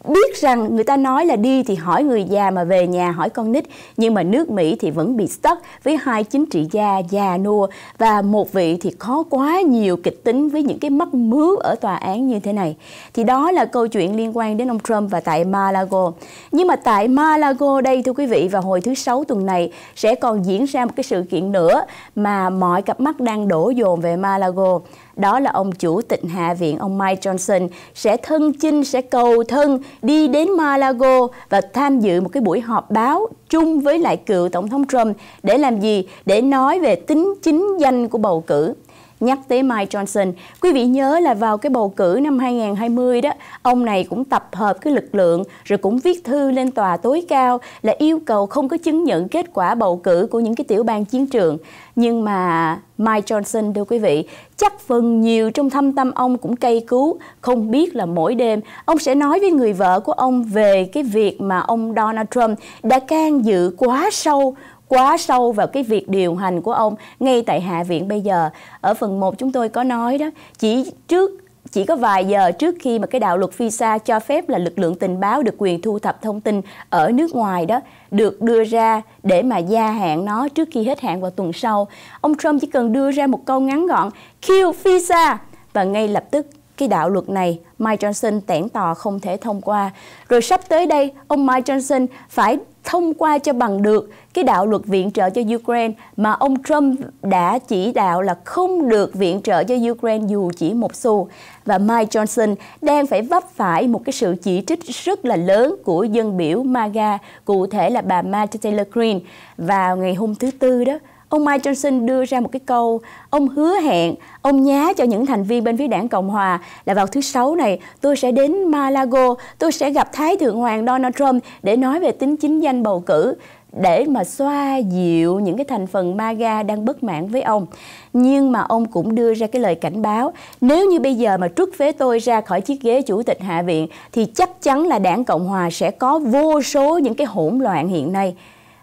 [SPEAKER 1] biết rằng người ta nói là đi thì hỏi người già mà về nhà hỏi con nít nhưng mà nước Mỹ thì vẫn bị stuck với hai chính trị gia già nua và một vị thì có quá nhiều kịch tính với những cái mắc mướu ở tòa án như thế này thì đó là câu chuyện liên quan đến ông Trump và tại Malago nhưng mà tại Malago đây thưa quý vị vào hồi thứ sáu tuần này sẽ còn diễn ra một cái sự kiện nữa mà mọi cặp mắt đang đổ dồn về Malago đó là ông chủ tịch Hạ viện ông Mike Johnson sẽ thân chinh, sẽ cầu thân đi đến Malago và tham dự một cái buổi họp báo chung với lại cựu Tổng thống Trump để làm gì? Để nói về tính chính danh của bầu cử Nhắc tới Mike Johnson, quý vị nhớ là vào cái bầu cử năm 2020 đó, ông này cũng tập hợp cái lực lượng rồi cũng viết thư lên tòa tối cao là yêu cầu không có chứng nhận kết quả bầu cử của những cái tiểu bang chiến trường. Nhưng mà Mike Johnson thưa quý vị, chắc phần nhiều trong thâm tâm ông cũng cay cú, không biết là mỗi đêm ông sẽ nói với người vợ của ông về cái việc mà ông Donald Trump đã can dự quá sâu quá sâu vào cái việc điều hành của ông ngay tại Hạ viện bây giờ. Ở phần 1 chúng tôi có nói đó, chỉ trước chỉ có vài giờ trước khi mà cái đạo luật visa cho phép là lực lượng tình báo được quyền thu thập thông tin ở nước ngoài đó được đưa ra để mà gia hạn nó trước khi hết hạn vào tuần sau. Ông Trump chỉ cần đưa ra một câu ngắn gọn kill visa và ngay lập tức cái đạo luật này Mike Johnson tẻn tò không thể thông qua. Rồi sắp tới đây, ông Mike Johnson phải thông qua cho bằng được cái đạo luật viện trợ cho Ukraine mà ông Trump đã chỉ đạo là không được viện trợ cho Ukraine dù chỉ một xu. Và Mike Johnson đang phải vấp phải một cái sự chỉ trích rất là lớn của dân biểu MAGA, cụ thể là bà Marjorie Taylor Greene. Vào ngày hôm thứ Tư đó, ông Mike Johnson đưa ra một cái câu, ông hứa hẹn, ông nhá cho những thành viên bên phía đảng Cộng Hòa là vào thứ Sáu này tôi sẽ đến Malago, tôi sẽ gặp Thái Thượng Hoàng Donald Trump để nói về tính chính danh bầu cử để mà xoa dịu những cái thành phần MAGA đang bất mãn với ông. Nhưng mà ông cũng đưa ra cái lời cảnh báo, nếu như bây giờ mà trút phế tôi ra khỏi chiếc ghế chủ tịch Hạ viện thì chắc chắn là đảng Cộng Hòa sẽ có vô số những cái hỗn loạn hiện nay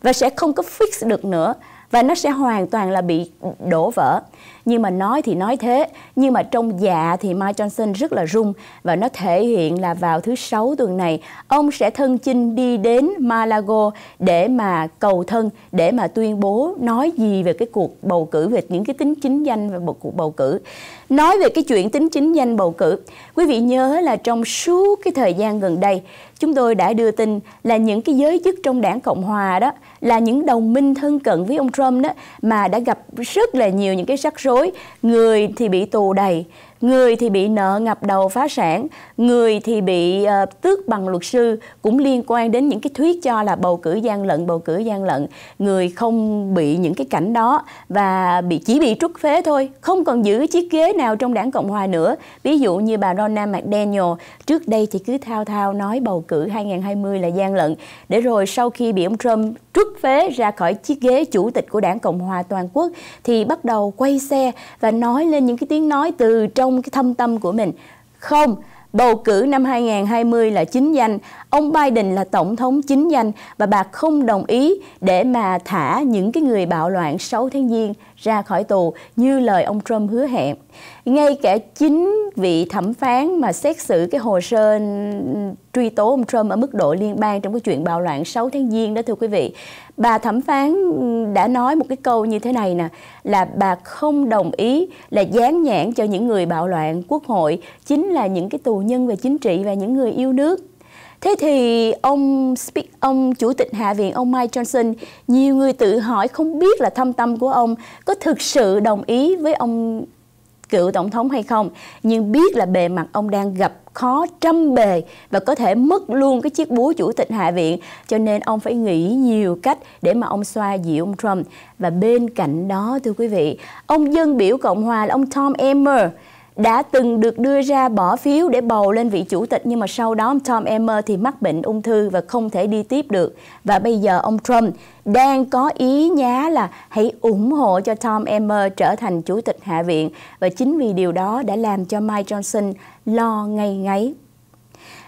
[SPEAKER 1] và sẽ không có fix được nữa và nó sẽ hoàn toàn là bị đổ vỡ nhưng mà nói thì nói thế nhưng mà trong dạ thì Mike Johnson rất là rung và nó thể hiện là vào thứ sáu tuần này ông sẽ thân chinh đi đến Malago để mà cầu thân để mà tuyên bố nói gì về cái cuộc bầu cử về những cái tính chính danh và một cuộc bầu cử nói về cái chuyện tính chính danh bầu cử quý vị nhớ là trong suốt cái thời gian gần đây chúng tôi đã đưa tin là những cái giới chức trong đảng Cộng Hòa đó là những đồng minh thân cận với ông Trump đó mà đã gặp rất là nhiều những cái rắc rối người thì bị tù đầy người thì bị nợ ngập đầu phá sản, người thì bị uh, tước bằng luật sư cũng liên quan đến những cái thuyết cho là bầu cử gian lận, bầu cử gian lận, người không bị những cái cảnh đó và bị chỉ bị trút phế thôi, không còn giữ chiếc ghế nào trong đảng Cộng hòa nữa. Ví dụ như bà Ronna McDaniel trước đây thì cứ thao thao nói bầu cử 2020 là gian lận, để rồi sau khi bị ông Trump trút phế ra khỏi chiếc ghế chủ tịch của đảng Cộng hòa toàn quốc thì bắt đầu quay xe và nói lên những cái tiếng nói từ trong trong cái thâm tâm của mình. Không, bầu cử năm 2020 là chính danh, ông Biden là tổng thống chính danh và bà không đồng ý để mà thả những cái người bạo loạn 6 tháng Giêng ra khỏi tù như lời ông Trump hứa hẹn. Ngay cả chính vị thẩm phán mà xét xử cái hồ sơ truy tố ông Trump ở mức độ liên bang trong cái chuyện bạo loạn 6 tháng Giêng đó thưa quý vị, bà thẩm phán đã nói một cái câu như thế này nè là bà không đồng ý là dán nhãn cho những người bạo loạn quốc hội chính là những cái tù nhân về chính trị và những người yêu nước Thế thì ông speak, ông chủ tịch Hạ viện ông Mike Johnson, nhiều người tự hỏi không biết là thâm tâm của ông có thực sự đồng ý với ông cựu tổng thống hay không nhưng biết là bề mặt ông đang gặp khó trăm bề và có thể mất luôn cái chiếc búa chủ tịch hạ viện cho nên ông phải nghĩ nhiều cách để mà ông xoa dịu ông Trump và bên cạnh đó thưa quý vị ông dân biểu cộng hòa là ông Tom Emmer đã từng được đưa ra bỏ phiếu để bầu lên vị chủ tịch nhưng mà sau đó ông Tom Emmer thì mắc bệnh ung thư và không thể đi tiếp được. Và bây giờ ông Trump đang có ý nhá là hãy ủng hộ cho Tom Emmer trở thành chủ tịch Hạ viện và chính vì điều đó đã làm cho Mike Johnson lo ngay ngáy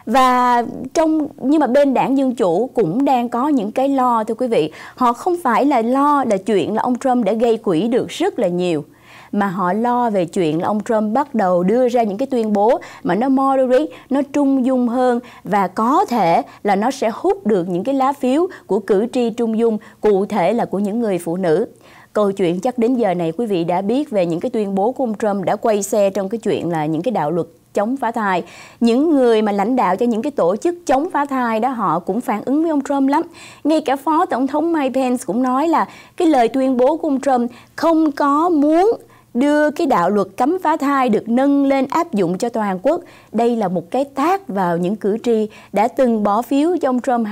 [SPEAKER 1] và trong nhưng mà bên đảng dân chủ cũng đang có những cái lo thưa quý vị họ không phải là lo là chuyện là ông Trump đã gây quỹ được rất là nhiều mà họ lo về chuyện là ông Trump bắt đầu đưa ra những cái tuyên bố mà nó moderate, nó trung dung hơn và có thể là nó sẽ hút được những cái lá phiếu của cử tri trung dung, cụ thể là của những người phụ nữ. Câu chuyện chắc đến giờ này quý vị đã biết về những cái tuyên bố của ông Trump đã quay xe trong cái chuyện là những cái đạo luật chống phá thai. Những người mà lãnh đạo cho những cái tổ chức chống phá thai đó họ cũng phản ứng với ông Trump lắm. Ngay cả Phó Tổng thống Mike Pence cũng nói là cái lời tuyên bố của ông Trump không có muốn đưa cái đạo luật cấm phá thai được nâng lên áp dụng cho toàn quốc. Đây là một cái tác vào những cử tri đã từng bỏ phiếu cho ông Trump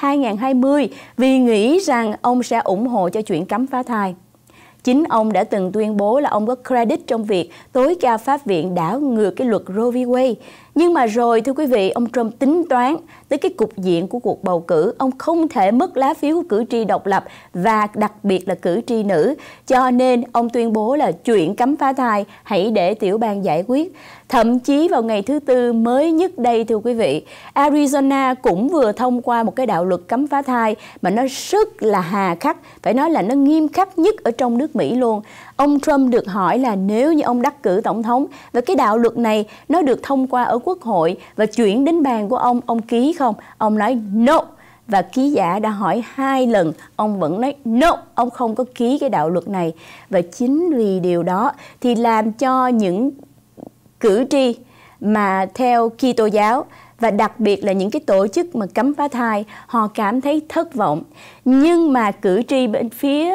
[SPEAKER 1] 2016-2020 vì nghĩ rằng ông sẽ ủng hộ cho chuyện cấm phá thai. Chính ông đã từng tuyên bố là ông có credit trong việc tối cao pháp viện đảo ngược cái luật Roe v. Wade nhưng mà rồi thưa quý vị, ông Trump tính toán tới cái cục diện của cuộc bầu cử, ông không thể mất lá phiếu của cử tri độc lập và đặc biệt là cử tri nữ, cho nên ông tuyên bố là chuyện cấm phá thai hãy để tiểu bang giải quyết. Thậm chí vào ngày thứ tư mới nhất đây thưa quý vị, Arizona cũng vừa thông qua một cái đạo luật cấm phá thai mà nó rất là hà khắc, phải nói là nó nghiêm khắc nhất ở trong nước Mỹ luôn. Ông Trump được hỏi là nếu như ông đắc cử tổng thống và cái đạo luật này nó được thông qua ở quốc hội và chuyển đến bàn của ông, ông ký không? Ông nói no và ký giả đã hỏi hai lần ông vẫn nói no ông không có ký cái đạo luật này và chính vì điều đó thì làm cho những cử tri mà theo Kitô giáo và đặc biệt là những cái tổ chức mà cấm phá thai họ cảm thấy thất vọng nhưng mà cử tri bên phía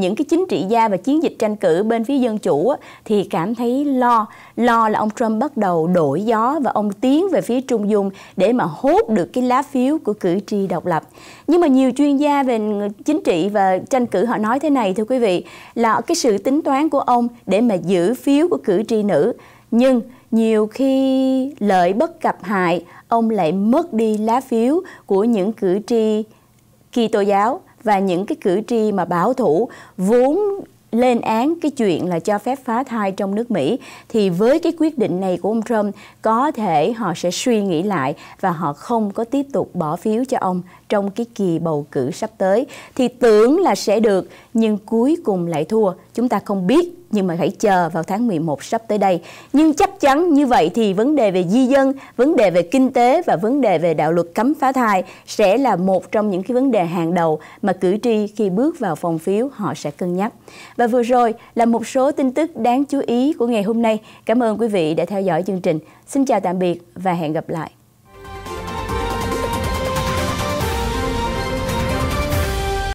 [SPEAKER 1] những cái chính trị gia và chiến dịch tranh cử bên phía dân chủ thì cảm thấy lo lo là ông Trump bắt đầu đổi gió và ông tiến về phía trung dung để mà hốt được cái lá phiếu của cử tri độc lập nhưng mà nhiều chuyên gia về chính trị và tranh cử họ nói thế này thưa quý vị là cái sự tính toán của ông để mà giữ phiếu của cử tri nữ nhưng nhiều khi lợi bất cập hại ông lại mất đi lá phiếu của những cử tri Kitô giáo và những cái cử tri mà bảo thủ vốn lên án cái chuyện là cho phép phá thai trong nước Mỹ thì với cái quyết định này của ông Trump có thể họ sẽ suy nghĩ lại và họ không có tiếp tục bỏ phiếu cho ông trong cái kỳ bầu cử sắp tới thì tưởng là sẽ được nhưng cuối cùng lại thua chúng ta không biết nhưng mà hãy chờ vào tháng 11 sắp tới đây. Nhưng chắc chắn như vậy thì vấn đề về di dân, vấn đề về kinh tế và vấn đề về đạo luật cấm phá thai sẽ là một trong những cái vấn đề hàng đầu mà cử tri khi bước vào phòng phiếu họ sẽ cân nhắc. Và vừa rồi là một số tin tức đáng chú ý của ngày hôm nay. Cảm ơn quý vị đã theo dõi chương trình. Xin chào tạm biệt và hẹn gặp lại.